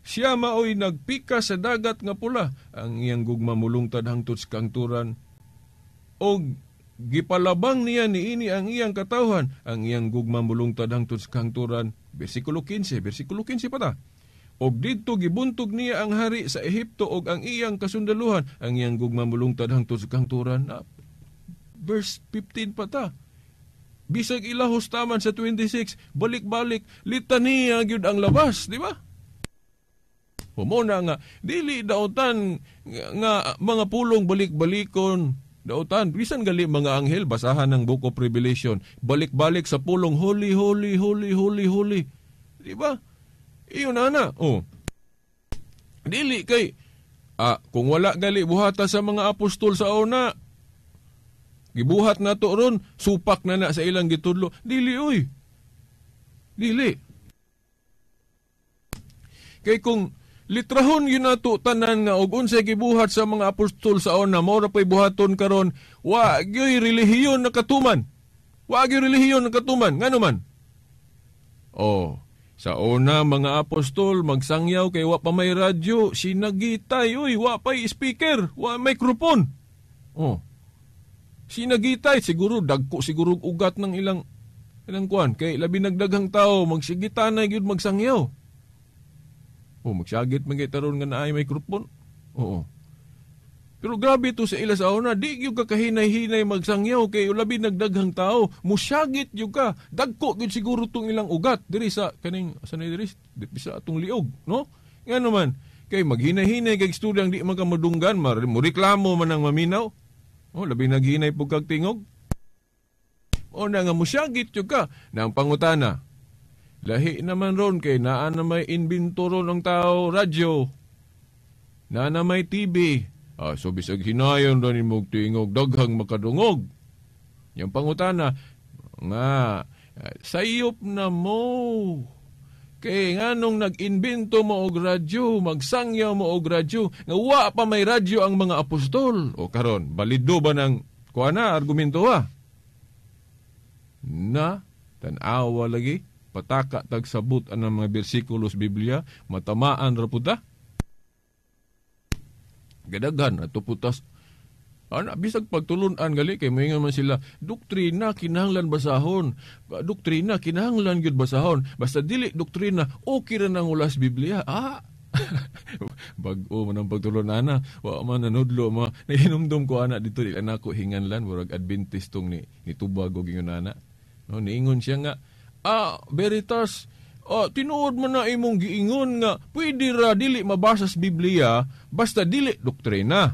siya maoy nagpika sa dagat nga pula ang iyang gugma mulungtad hangtod sa kangturan og Gipalabang niya ni ini ang iyang katawhan, ang iyang gugmang bulungtad hangtod sa kangturan, bersikulo 15, bersikulo 15 pa ta. Og didto gibuntog niya ang hari sa Ehipto og ang iyang kasundaluhan, ang iyang gugmang bulungtad hangtod sa kangturan. Na, ah, verse 15 pa ta. Bisag ilahos taman sa 26, balik-balik, litaniya gyud ang labas, di ba? na nga, dili daotan nga mga pulong balik-balikon Dautan, bisan gali mga anghel, basahan ng Book of Revelation. Balik-balik sa pulong, holy, holy, holy, holy, holy. Di ba? Iyon na na. Oh. Dili kay, ah, kung wala gali buhata sa mga apostol sa una, gibuhat na to ron, supak na na sa ilang gitudlo. Dili, oy. Dili. Kay kung Litrahon yun nato tanan nga og unsay gibuhat sa mga apostol sa ona mao ra pay buhaton karon wa gyoy relihiyon nakatuman. Wa gyoy relihiyon nakatuman katuman ngano man. Oh, sa una mga apostol magsangyaw kay wa pa may radyo, sinagitay oy wa pay speaker, wa microphone. Oh. Sinagitay siguro dagko siguro ugat ng ilang ilang kuan kay labi nagdaghang tao magsigita na gyud magsangyaw. O, oh, magsagit man taron nga naay microphone. Oo. Pero grabe to sa ilas aw na, di yung kakahinay-hinay magsangyaw kay labi nagdaghang tao, musyagit yung ka, dagko yun siguro tong ilang ugat, diri sa, kaning, sa na diri, sa atong liog, no? Nga naman, kay maghinay-hinay kay estudyang di man ka madunggan, mariklamo man ang maminaw, o, oh, labi naghinay po kag tingog. O na nga musyagit yung ka, Nang pangutana, Lahi naman ron kay naa na may inbinturo ng tao radyo. Naa na may TV. Ah, so bisag hinayon ron imog tuingog daghang makadungog. Yang pangutana, nga, ah, sayop na mo. Kay nganong nag-invento mo og radyo, magsangyaw mo og radyo, nga wa pa may radyo ang mga apostol. O karon, balido ba ng kuana argumento ha? Na, tanawa lagi pataka tagsabot ang mga bersikulos Biblia, matamaan raputa. Gadaghan, ato putas. Ana, bisag pagtulunan gali, kay moingon man sila, doktrina kinahanglan basahon. Doktrina kinahanglan gyud basahon. Basta dili doktrina, okay ra nang ulas Biblia. Ah, bag man ang pagtulunan na wa man nanudlo ma nahinumdum ko ana dito di anak ko hinganlan murag adventistong ni nitubag og ingon ana no niingon siya nga Ah, Veritas, uh, tinuod mo na imong giingon nga pwede ra dili mabasas Biblia basta dili doktrina.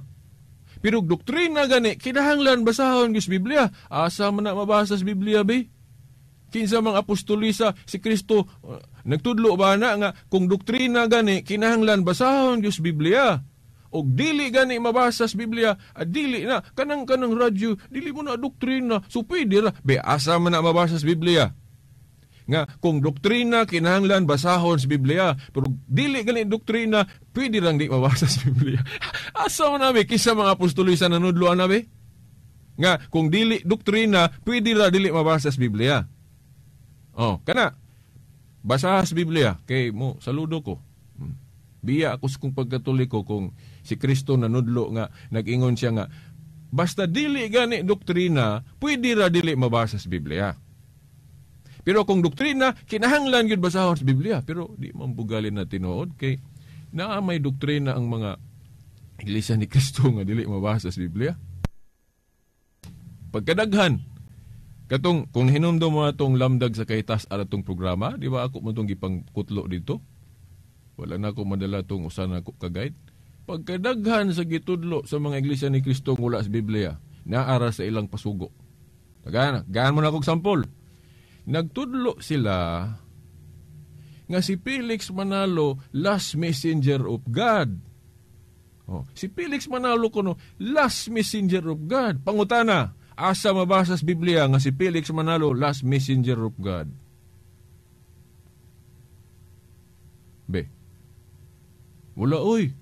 Pero doktrina gani kinahanglan basahon gis Biblia. Asa man na mabasas Biblia be? Kinsa mang apostolisa si Kristo ah, nagtudlo ba na nga kung doktrina gani kinahanglan basahon gis Biblia. Og dili gani mabasas Biblia, at ah, dili na kanang kanang radyo, dili mo na doktrina, so pwede ra be asa man na mabasas Biblia nga kung doktrina kinahanglan basahon sa Biblia pero dili gani doktrina pwede lang di mabasa sa Biblia asa mo nabi kisa mga apostolis sa nanudlo nanudloan nabi nga kung dili doktrina pwede ra dili mabasa sa Biblia oh kana basa sa Biblia kay mo saludo ko hmm. biya ako sa kung pagkatoliko kung si Kristo nanudlo nga nagingon siya nga basta dili gani doktrina pwede ra dili mabasa sa Biblia pero kung doktrina, kinahanglan yun basahon sa Biblia. Pero di man na tinuod kay naa may doktrina ang mga iglesia ni Kristo nga dili mabasa sa Biblia. Pagkadaghan, katong kung hinumdo mo atong lamdag sa kaitas aratong programa, di ba ako mo tong gipangkutlo dito? Wala na ako madala tong usa na ako ka-guide. Pagkadaghan sa gitudlo sa mga iglesia ni Kristo mula sa Biblia, naara sa ilang pasugo. Tagaan, gaan mo na akong sampol. Nagtudlo sila nga si Felix Manalo, last messenger of God. Oh, si Felix Manalo kuno, last messenger of God. Pangutana, asa mabasa sa Biblia nga si Felix Manalo, last messenger of God. B. wala oy.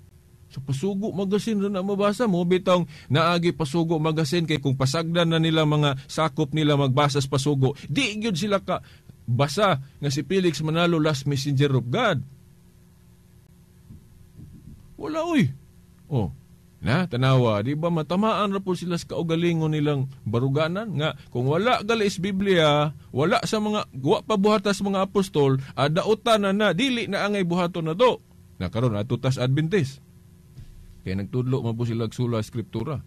So pasugo magasin na mabasa mo Bitong naagi pasugo magasin kay kung pasagdan na nila mga sakop nila magbasa sa pasugo, di gyud sila ka basa nga si Felix Manalo last messenger of God. Wala oy. Oh, na tanawa di ba matamaan ra po sila sa kaugalingon nilang baruganan nga kung wala galis Biblia wala sa mga wa pa buhatas mga apostol ada ah, utan na na dili na angay buhaton na to nakaron atutas Adventist kaya nagtudlo man po sila sula skriptura.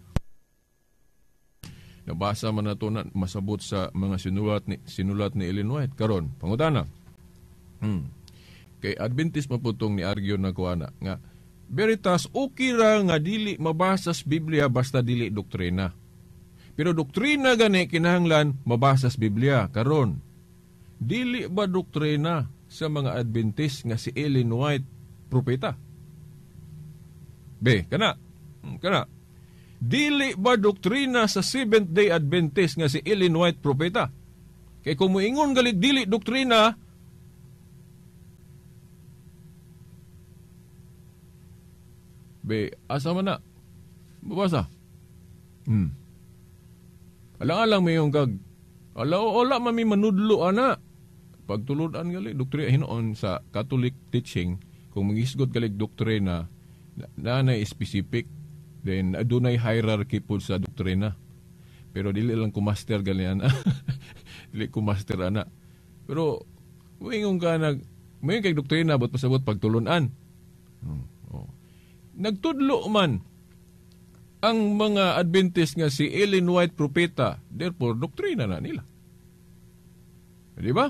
Nabasa man nato na masabot sa mga sinulat ni, sinulat ni Ellen White. Karon, pangutana. Hmm. Kay Adventist maputong ni Argyo na kuana nga, Veritas okay nga dili mabasas Biblia basta dili doktrina. Pero doktrina gani kinahanglan mabasas Biblia karon. Dili ba doktrina sa mga Adventist nga si Ellen White propeta? B. Kana. Hmm, kana. Dili ba doktrina sa Seventh-day Adventist nga si Ellen White propeta? Kay kung moingon galit dili doktrina, B. Asa man na? Babasa. Hmm. Alang-alang may yung gag. Ala ala mami manudlo ana. Pagtuludan gali doktrina hinoon sa Catholic teaching kung magisgot galig doktrina na, na specific then adunay hierarchy po sa doktrina pero dili lang ko master ganyan dili ko master ana pero moingon ka nag moingon kay doktrina but pasabot pagtulunan hmm. oh. nagtudlo man ang mga Adventist nga si Ellen White propeta, therefore, doktrina na nila. Di ba?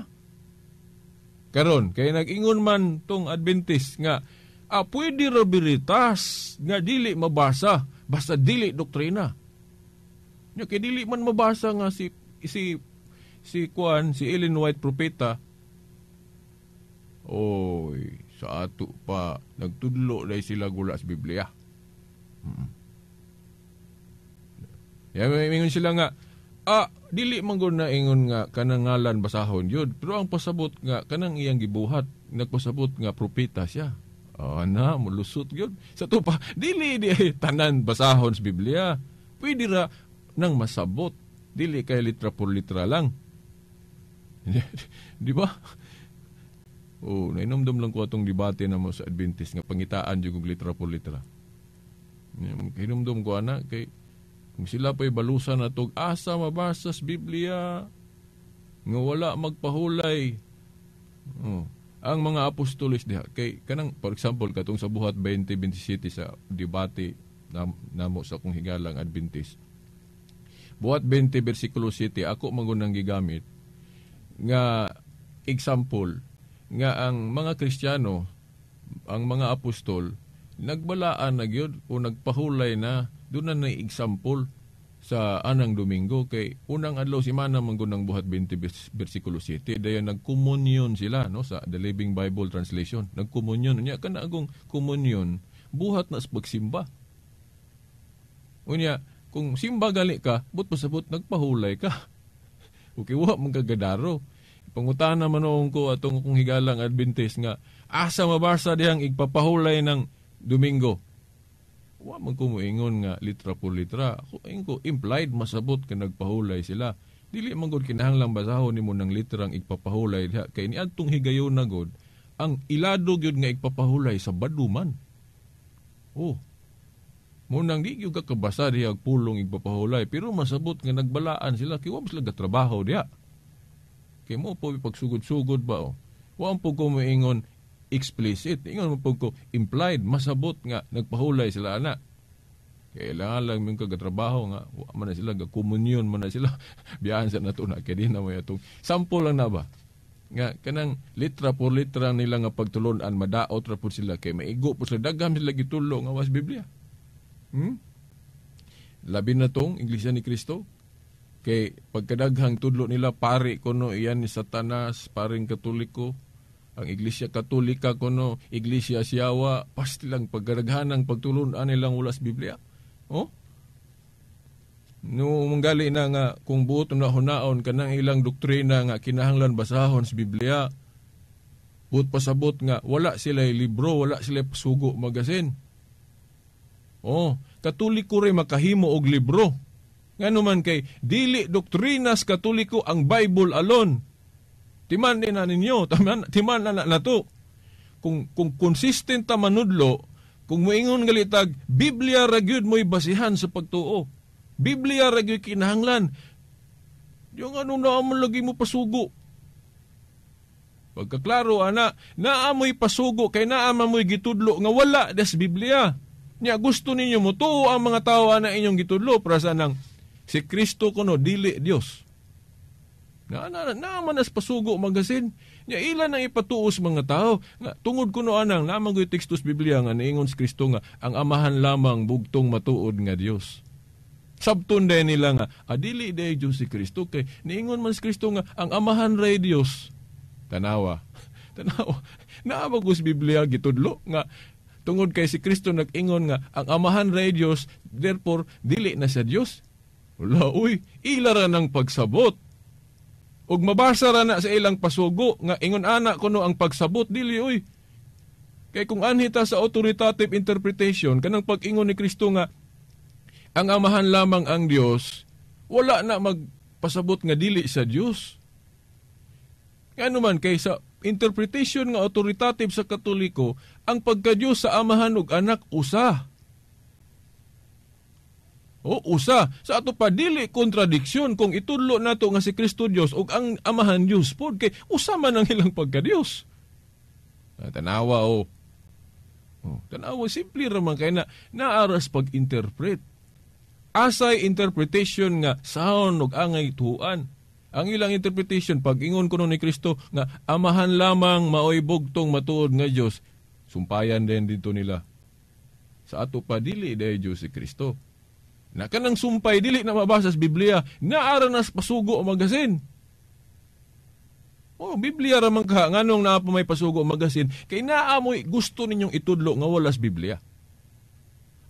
Karon, kay nagingon man tong Adventist nga uh, pwede ra nga dili mabasa basta dili doktrina. Nya kay dili man mabasa nga si si si Kuan, si Ellen White propeta. Oy, sa ato pa nagtudlo dai sila gula sa Biblia. Hmm. Ya, mingon sila nga ah, dili man gud na ingon nga kanang ngalan basahon yun, pero ang pasabot nga kanang iyang gibuhat, nagpasabot nga propeta siya. Oh, na, mulusot gyud. Sa tupa, dili di eh, tanan basahon sa Biblia. Pwede ra nang masabot. Dili kay litra por litra lang. di ba? Oh, nainomdom lang ko atong debate na mo sa Adventist nga pangitaan jud kog litra por litra. Hinomdom hmm, ko ana kay kung sila pa'y balusan na tog asa mabasa sa Biblia nga wala magpahulay. Oh, ang mga apostoles diha kay kanang for example katong sa buhat 2027 sa debate nam, namo sa kung higalang Adventist buhat 20 bersikulo 7 ako magunang gigamit nga example nga ang mga Kristiyano ang mga apostol nagbalaan na gyud o nagpahulay na doon na example sa anang Domingo kay unang adlaw si Mana manggunang buhat 20 bersikulo 7 dayon nagkomunyon sila no sa The Living Bible Translation nagkomunyon unya kana agong komunyon buhat na sa pagsimba unya kung simba gali ka but pasabot nagpahulay ka okay wa mong kagadaro pangutan na manoong ko atong kung higalang Adventist nga asa mabasa diyang igpapahulay ng Domingo wa man ko moingon nga litra po litra ko ko implied masabot kay nagpahulay sila dili man gud kinahanglan basahon nimo ng litrang igpapahulay diha kay niadtong higayon na gud ang ilado gyud nga ipapahulay sa baduman oh Munang di gyud kakabasa diha og pulong ipapahulay. pero masabot nga nagbalaan sila kay wa sila trabaho diha. Kay mo po pagsugod-sugod ba oh. Wa po ko moingon explicit. Ingon mo po ko, implied, masabot nga, nagpahulay sila ana. Kailangan lang yung kagatrabaho nga, wa man na sila, gakomunyon man na sila, biyahan sa nato na, kaya na mo itong, sample lang na ba? Nga, kanang litra por litra nila nga pagtulunan, madaot ra po sila, kay maigo po sila, dagam sila gitulo, nga was Biblia. Hmm? Labi na tong, Inglesya ni Kristo, kay pagkadaghang tudlo nila, pare ko no, iyan ni Satanas, paring katoliko, ang Iglesia Katolika kuno, Iglesia Siyawa, pastilang pagkaraghanang pagtulunan nilang ulas Biblia. Oh? No, manggali na nga kung buot na hunaon kanang ilang doktrina nga kinahanglan basahon sa Biblia. Buot pasabot nga wala sila libro, wala sila pasugo magasin. Oh, katoliko rin makahimo og libro. Nga naman kay, dili doktrinas katoliko ang Bible alone Timan din na ninyo, timan, timan na na to. Kung, kung consistent ta manudlo, kung moingon galitag, Biblia ragyod mo'y basihan sa pagtuo. Biblia ragyod kinahanglan. Yung ano na amon lagi mo pasugo. Pagkaklaro, ana, naamoy pasugo kay naama mo'y gitudlo nga wala des Biblia. Nya gusto ninyo mo tuo ang mga tao na inyong gitudlo para sa nang si Kristo kuno dili Dios. Na, na, na manas pasugo magasin. Nya ilan ang ipatuos mga tao. Nga, tungod kuno anang, naman ko'y tekstos Biblia nga, niingon si Kristo nga, ang amahan lamang bugtong matuod nga Dios. Sabton din nila nga, adili day Diyos si Kristo. Kay niingon man si Kristo nga, ang amahan ray Dios. Tanawa. Tanawa. Naabagos Biblia gitudlo nga, tungod kay si Kristo nag-ingon nga, ang amahan ray Dios, therefore, dili na sa Dios. Wala, uy, ilara ng pagsabot ug mabasa ra na sa ilang pasugo nga ingon ana kuno ang pagsabot dili oy. Kay kung anhi ta sa authoritative interpretation kanang pag-ingon ni Kristo nga ang amahan lamang ang Dios, wala na magpasabot nga dili sa Dios. Kano man kay sa interpretation nga authoritative sa Katoliko, ang pagka-Dios sa amahan ug anak usa. O usa sa ato pa dili kontradiksyon kung itudlo nato nga si Kristo Dios ug ang amahan Dios pod kay usa man ang ilang pagka Dios. Ah, tanawa o. Oh. oh, tanawa simple ra man kay na naaras pag-interpret. Asay interpretation nga saon ug angay tuan. Ang ilang interpretation pag-ingon kuno ni Kristo nga amahan lamang maoy bugtong matuod nga Dios. Sumpayan din dito nila. Sa ato pa dili dahil Dios si Kristo na kanang sumpay dili na mabasa sa Biblia na aranas pasugo o magasin Oh, Biblia ra man ka nganong naa may pasugo o magasin kay naa mo gusto ninyong itudlo nga walas Biblia.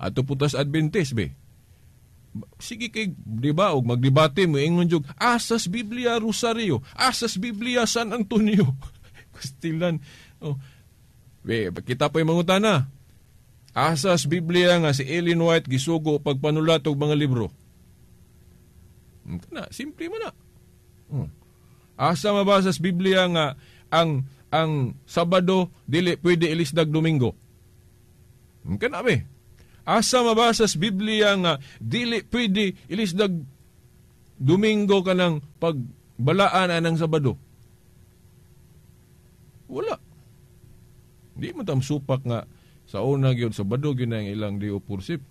Ato putas Adventist be. Sige kay di ba og magdebate mo ingon jug asas Biblia Rosario, asas Biblia San Antonio. Kustilan. Oh. Be, kita pa yung mangutana. Asas Biblia nga si Ellen White gisugo pagpanulat og mga libro. Hmm, na, simple man na. Hmm. Asa mabasa sa Biblia nga ang ang Sabado dili pwede ilisdag Domingo. Hmm, kana be. Asa mabasa sa Biblia nga dili pwede ilisdag Domingo kanang pagbalaan anang Sabado. Wala. Di mo tam supak nga sa una gyud sa badog yun ang ilang diupursip.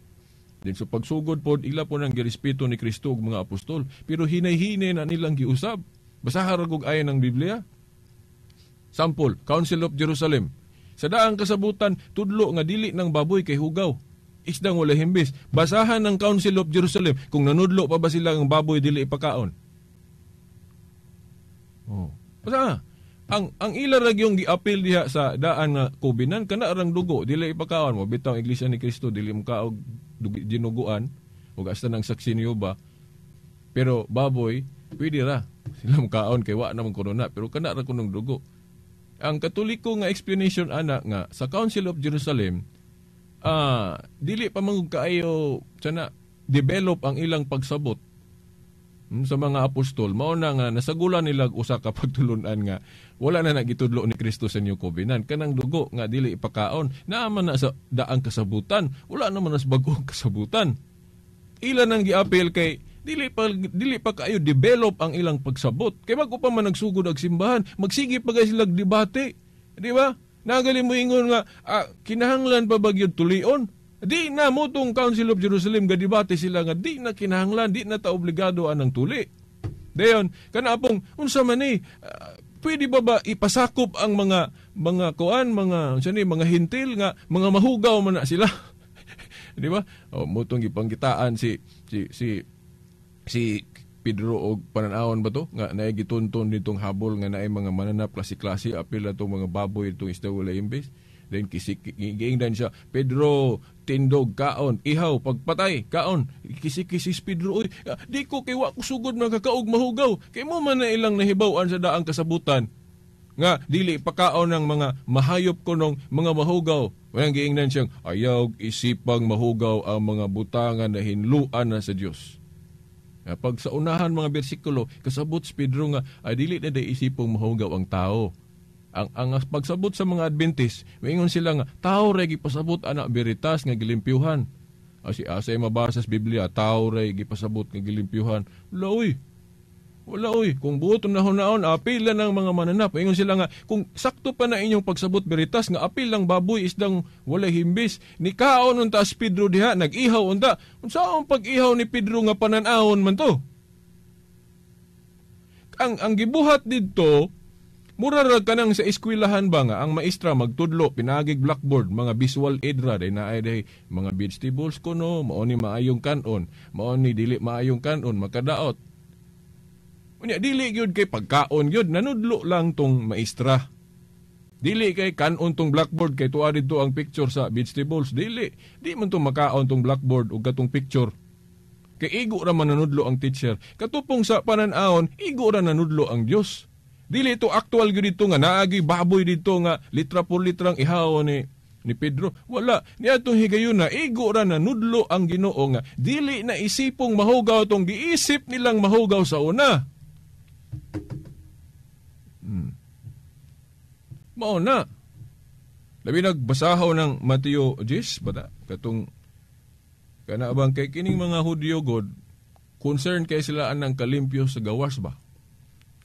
Din sa pagsugod pod ila po nang girespeto ni Kristo ug mga apostol, pero hinay-hinay na nilang giusab. Basaha ra kog ayon ang Biblia. Sample, Council of Jerusalem. Sa daang kasabutan, tudlo nga dili ng baboy kay hugaw. Isdang wala himbis. Basahan ng Council of Jerusalem kung nanudlo pa ba sila ang baboy dili ipakaon. Oh. Basahan ang ang ilarag rag yung giapil diha sa daan nga kubinan kana arang dugo dili ipakaon mo bitaw iglesia ni Kristo dili mo kaog dinuguan ug asta nang saksi niyo ba pero baboy pwede ra sila mo kaon kay wa na mo corona pero kana ra kunong dugo ang katoliko nga explanation ana nga sa Council of Jerusalem ah dili pa mangug kaayo sana develop ang ilang pagsabot Mm, sa mga apostol mao na nga nasagula nila usa ka pagtulunan nga wala na nagitudlo ni Kristo sa inyo covenant kanang dugo nga dili ipakaon naaman na sa daang kasabutan wala naman sa bagong kasabutan ila nang giapil kay dili pa dili pa kayo develop ang ilang pagsabot kay bago pa man nagsugod ang simbahan magsige pa kay sila debate di ba Nagali mo ingon nga ah, kinahanglan pa ba tulion Di na mutong Council of Jerusalem nga debate sila nga di na kinahanglan, di na ta obligado anang tuli. Dayon, kanapong unsa man ni uh, pwede ba ba ipasakop ang mga mga kuan, mga unsa ni mga hintil nga mga mahugaw man na sila. di ba? O mutong gipanggitaan si si si si Pedro og pananawon ba to nga naay gitunton nitong habol nga naay mga mananap klase-klase apil na mga baboy itong isda imbes. Then kisik giingdan siya, Pedro, tindog kaon ihaw pagpatay kaon kisi-kisi Pedro oy ah, di ko kiwa wa ko sugod magkakaog mahugaw kay mo man na ilang nahibawan sa daang kasabutan nga dili pakaon ng mga mahayop ko nung mga mahugaw Walang giingnan siyang ayawg isipang mahugaw ang mga butangan na hinluan na sa Dios. Pag sa unahan mga bersikulo, kasabot si Pedro nga, ay dili na dai isipong mahugaw ang tao ang ang pagsabot sa mga Adventist, maingon sila nga, tao ray gipasabot anak beritas nga gilimpyuhan. Asi ah, asay mabasa sa Biblia, tao ray pasabot nga gilimpyuhan. Wala uy. Wala uy, kung buot na hunaon, apila ng mga mananap. Maingon sila nga, kung sakto pa na inyong pagsabot beritas nga apil lang baboy isdang wala himbis, ni kaon unta as Pedro diha nag-ihaw unta. ang pag-ihaw ni Pedro nga pananahon man to? Ang ang gibuhat didto Mura ra kanang sa eskwelahan ba nga ang maestra magtudlo pinagig blackboard mga visual aid ra day na day mga vegetables kuno mao ni maayong kanon mao ni dili maayong kanon makadaot unya dili gyud kay pagkaon gyud nanudlo lang tong maestra dili kay kanon tong blackboard kay tuwa dito ang picture sa vegetables dili di man tong makaon tong blackboard ug katong picture kay igo ra mananudlo ang teacher katupong sa pananahon igo ra nanudlo ang Dios Dili ito actual gyud dito nga naagi baboy dito nga litra po litrang ihaw ni ni Pedro. Wala. Ni Niadtong higayon na igo ra na nudlo ang Ginoo nga dili na isipong mahugaw tong giisip nilang mahugaw sa una. Hmm. Mao na. Labi nagbasahaw ng Mateo 10 bata katong kana bang kay kining mga Hudyo god concern kay sila anang kalimpyo sa gawas ba?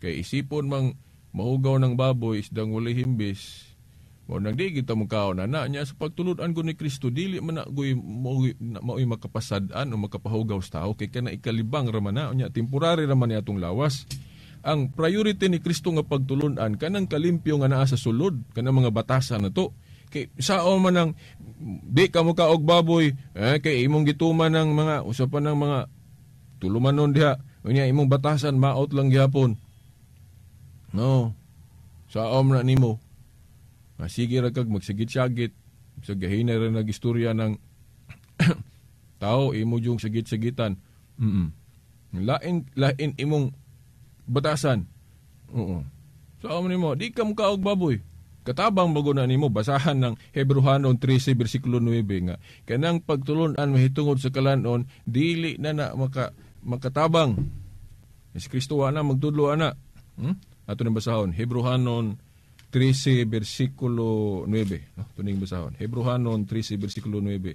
Kay isipon mang mahugaw ng baboy isdang wali himbis, mo nang di kita mukao na na niya sa pagtuludan ko ni Kristo dili man agoy maoy makapasadan o makapahugaw sa tao kay kana ikalibang raman na niya temporary raman ni atong lawas ang priority ni Kristo nga pagtulunan kanang kalimpyo nga naa sa sulod kanang mga batasan na to kay sao man ang di ka mo kaog baboy eh, kay imong gituman ng mga usapan ng mga tulumanon diha unya imong batasan maot lang gyapon No. Sa na nimo. Nga sige ra kag magsigit-sagit. So gahin ra nag istorya ng tao imo yung sigit-sigitan. Mm Lain lain imong batasan. Oo. Sa Saom nimo, di ka mukaog baboy. Katabang bago na nimo basahan ng Hebrehanon 13 bersikulo 9 nga kanang pagtulunan mahitungod sa kalanon dili na na maka makatabang. Is Kristo ana magtudlo ana. Hmm? ato ning basahon Hebrehanon 13 bersikulo 9 no ato ning basahon Hebrehanon 13 bersikulo 9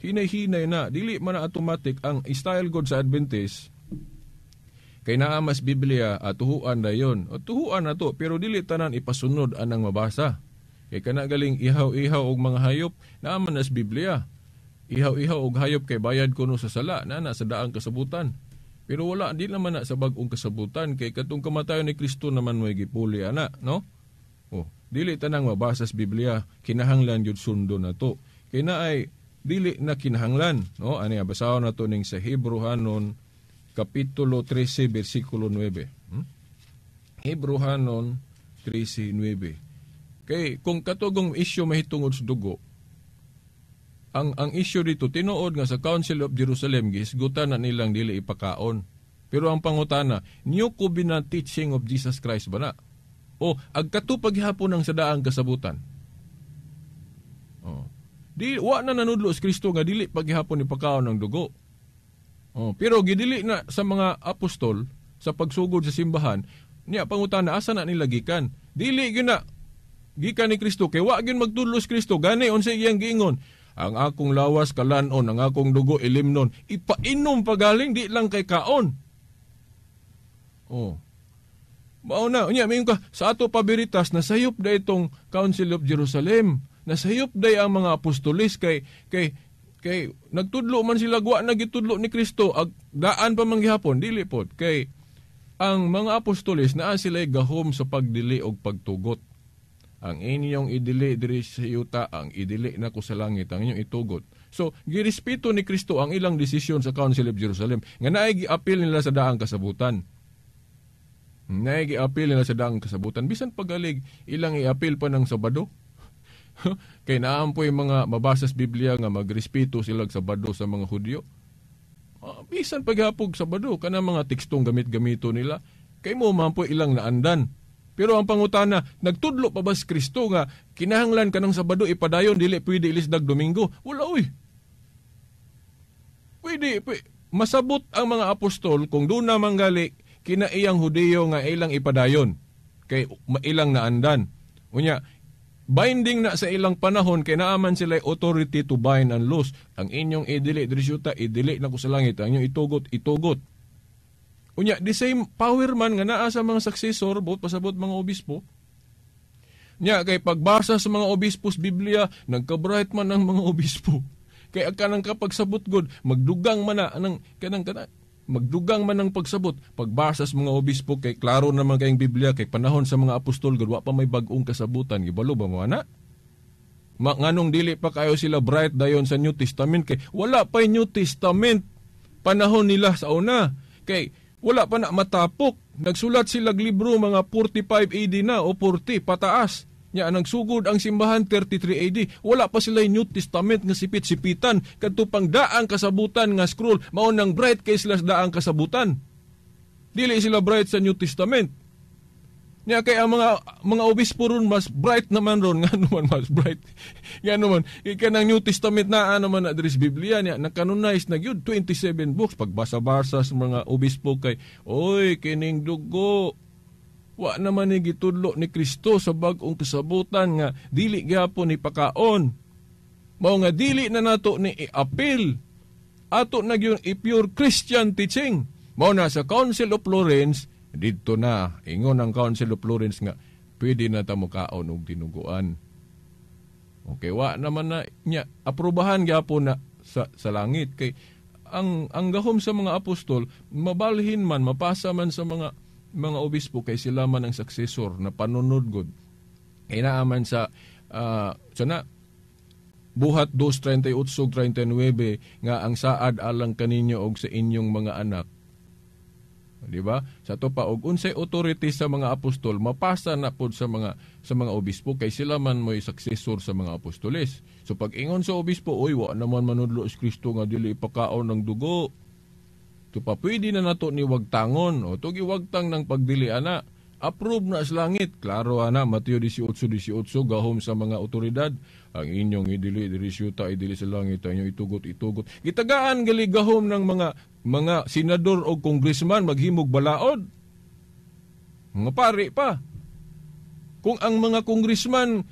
hinay-hinay na dili man automatic ang style god sa Adventist kay naa mas Biblia at tuhuan dayon o tuhuan na to pero dili tanan ipasunod anang mabasa kay kana galing ihaw-ihaw og mga hayop naa man as Biblia ihaw-ihaw og hayop kay bayad kuno sa sala na na sa daang kasabutan pero wala, di naman na sa bagong kasabutan kay katong kamatayon ni Kristo naman may gipuli ana, no? Oh, dili tanang mabasa sa Biblia kinahanglan jud sundo na to. Kay na ay dili na kinahanglan, no? Ani basahon nato ning sa Hebrew Hanon kapitulo 13 bersikulo 9. Hmm? Hebrew Hanon 13:9. Kay kung katugong isyu mahitungod sa dugo, ang ang issue dito tinuod nga sa Council of Jerusalem gihisgutan na nilang dili ipakaon. Pero ang pangutana, new covenant teaching of Jesus Christ ba na? O agkato paghihapon ang sadaang kasabutan. Oh. Di wa na nanudlo si Kristo nga dili paghihapon ipakaon ng dugo. Oh, pero gidili na sa mga apostol sa pagsugod sa simbahan, niya pangutana asa na nilagikan. Dili gyud na gikan ni Kristo kay wa gyud magtudlo si Kristo gani unsay iyang giingon ang akong lawas kalanon, ang akong dugo ilimnon, ipainom pagaling di lang kay kaon. Oh. Mao na, unya mayon ka sa ato pabiritas na sayop da itong Council of Jerusalem, na sayop day ang mga apostolis kay kay kay nagtudlo man sila gwa na gitudlo ni Kristo ag daan pa man dili pod kay ang mga apostolis naa sila gahom sa pagdili og pagtugot ang inyong idili diri sa yuta, ang idili na ko sa langit, ang inyong itugot. So, girespeto ni Kristo ang ilang desisyon sa Council of Jerusalem nga naay giapil nila sa daang kasabutan. Naay giapil nila sa daang kasabutan bisan pagalig ilang iapil pa ng Sabado. Kay naampoy mga mabasa sa Biblia nga magrespeto sila sa Sabado sa mga Hudyo. Uh, bisan paghapog Sabado kana mga tekstong gamit-gamito nila kay mo mampoy ilang naandan pero ang pangutana, nagtudlo pa ba si Kristo nga kinahanglan ka ng Sabado ipadayon dili pwede ilisdag Domingo? Wala oy. Pwede, pwede. Masabot ang mga apostol kung doon na manggali kinaiyang Hudeyo nga ilang ipadayon kay mailang naandan. Unya, binding na sa ilang panahon kay naaman sila authority to bind and loose. Ang inyong idili diri idili na ko sa langit, ang inyong itugot itugot. Unya, the same power man nga naa sa mga successor, both pasabot mga obispo, Nya, kay pagbasa sa mga obispos Biblia, nagkabright man ang mga obispo. Kay ang kanang kapagsabot god, magdugang man na kanang kanang magdugang man ang pagsabot pagbasa sa mga obispo kay klaro naman kayong Biblia kay panahon sa mga apostol god wa pa may bag-ong kasabutan gibalo ba mo ana Ma, nganong dili pa kayo sila bright dayon sa New Testament kay wala pa New Testament panahon nila sa una kay wala pa na matapok. Nagsulat sila libro mga 45 AD na o 40 pataas. Nya nagsugod ang simbahan 33 AD. Wala pa sila New Testament nga sipit-sipitan kadto pang daang kasabutan nga scroll mao nang bright kay sila daang kasabutan. Dili sila bright sa New Testament. Nya kay ang mga mga obispo ron mas bright naman ron nga naman mas bright. nga naman ikanang New Testament na ano man adres Biblia niya nakanonize na gyud 27 books pagbasa-basa sa mga obispo kay oy kining dugo wa naman ni gitudlo ni Kristo sa bag-ong kasabutan nga dili gyapon ni pakaon. Mao nga dili na nato ni i-appeal ato na gyud i-pure Christian teaching. Mao na sa Council of Florence dito na, ingon ang Council of Florence nga, pwede na ta mukaon og tinuguan. Okay, wa naman na niya aprobahan gyapon na sa, sa langit kay ang ang gahom sa mga apostol mabalhin man mapasa man sa mga mga obispo kay sila man ang successor na panunod god inaaman sa uh, na buhat 238 39 nga ang saad alang kaninyo og sa inyong mga anak di ba? Sa to pa og unsay authority sa mga apostol mapasa na pod sa mga sa mga obispo kay sila man moy successor sa mga apostoles. So pag ingon sa obispo, oy wa naman manudlo si Kristo nga dili ipakaon ng dugo. To pa pwede na nato ni wag tangon o to giwagtang ng pagdili ana. Approve na sa langit. Klaro ana, Mateo 18.18, 18, gahom sa mga otoridad. Ang inyong idili, diri syuta, idili sa langit, ang inyong itugot, itugot. Gitagaan gali gahom ng mga mga senador o congressman maghimog balaod. Mga pare pa. Kung ang mga congressman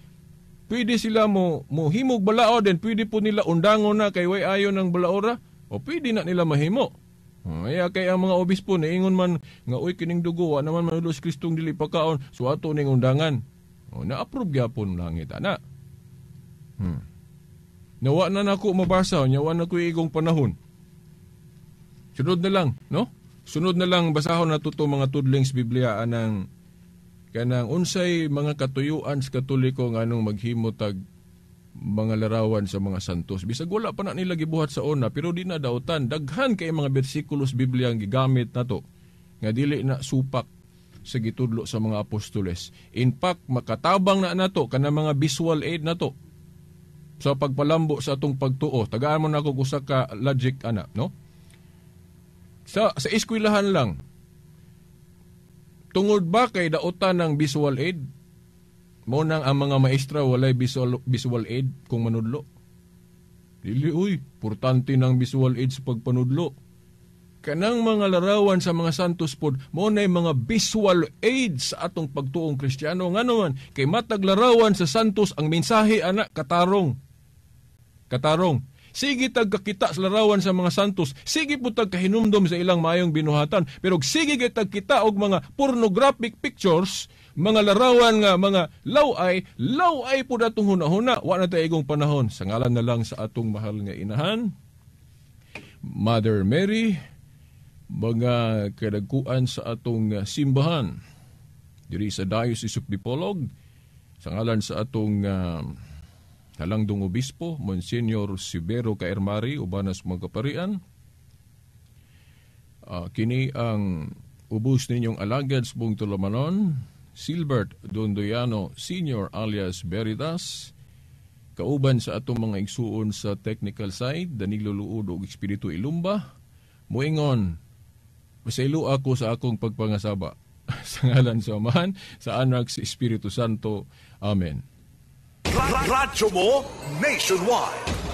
pwede sila mo, mo himog balaod and pwede po nila undangon na kay way ayon ng balaora o pwede na nila mahimo. Kaya kay ang mga obispo po ingon man nga uy kining dugo wa naman manulos Kristong dili pakaon so ato ning undangan. O na-approve gyapon langit ana. Hmm. Nawa na nako mabasa, nawa na ko igong panahon Sunod na lang, no? Sunod na lang basahon na to, to mga tudlings Biblia anang kanang unsay mga katuyuan sa Katoliko nganong maghimo tag mga larawan sa mga santos. Bisag wala pa na nila gibuhat sa una pero di na dautan daghan kay mga versikulos Biblia ang gigamit na to, nga dili na supak sa gitudlo sa mga apostoles. In fact, makatabang na nato kana mga visual aid na to sa pagpalambo sa atong pagtuo. Tagaan mo na kung usa ka logic ana, no? Sa, sa eskwilahan lang. Tungod ba kay daota ng visual aid? Mo nang ang mga maestra walay visual, visual aid kung manudlo. Dili uy, importante ng visual aid sa pagpanudlo. Kanang mga larawan sa mga santos pod, mo na'y mga visual aid sa atong pagtuong kristyano. Nga naman, kay matag larawan sa santos ang mensahe anak katarong. Katarong, Sige tagkakita sa larawan sa mga santos. Sige po tagkahinumdom sa ilang mayong binuhatan. Pero sige kay tagkita og mga pornographic pictures, mga larawan nga mga laway, laway po datong hunahuna. Wa na tayo igong panahon. Sa ngalan na lang sa atong mahal nga inahan, Mother Mary, mga kadagkuan sa atong uh, simbahan. Diri sa Diocese of Dipolog, sa ngalan sa atong uh, Nalangdong Obispo, Monsignor Sibero Kaermari, Ubanas Magkaparian. Uh, ah, kini ang ubus ninyong alagad sa buong tulumanon, Silbert Dondoyano Sr. alias Veritas, kauban sa atong mga igsuon sa technical side, Danilo Luod og Espiritu Ilumba, muingon, masailo ako sa akong pagpangasaba. sa ngalan sa Amahan, sa sa Espiritu Santo. Amen. Radyo Mo Nationwide.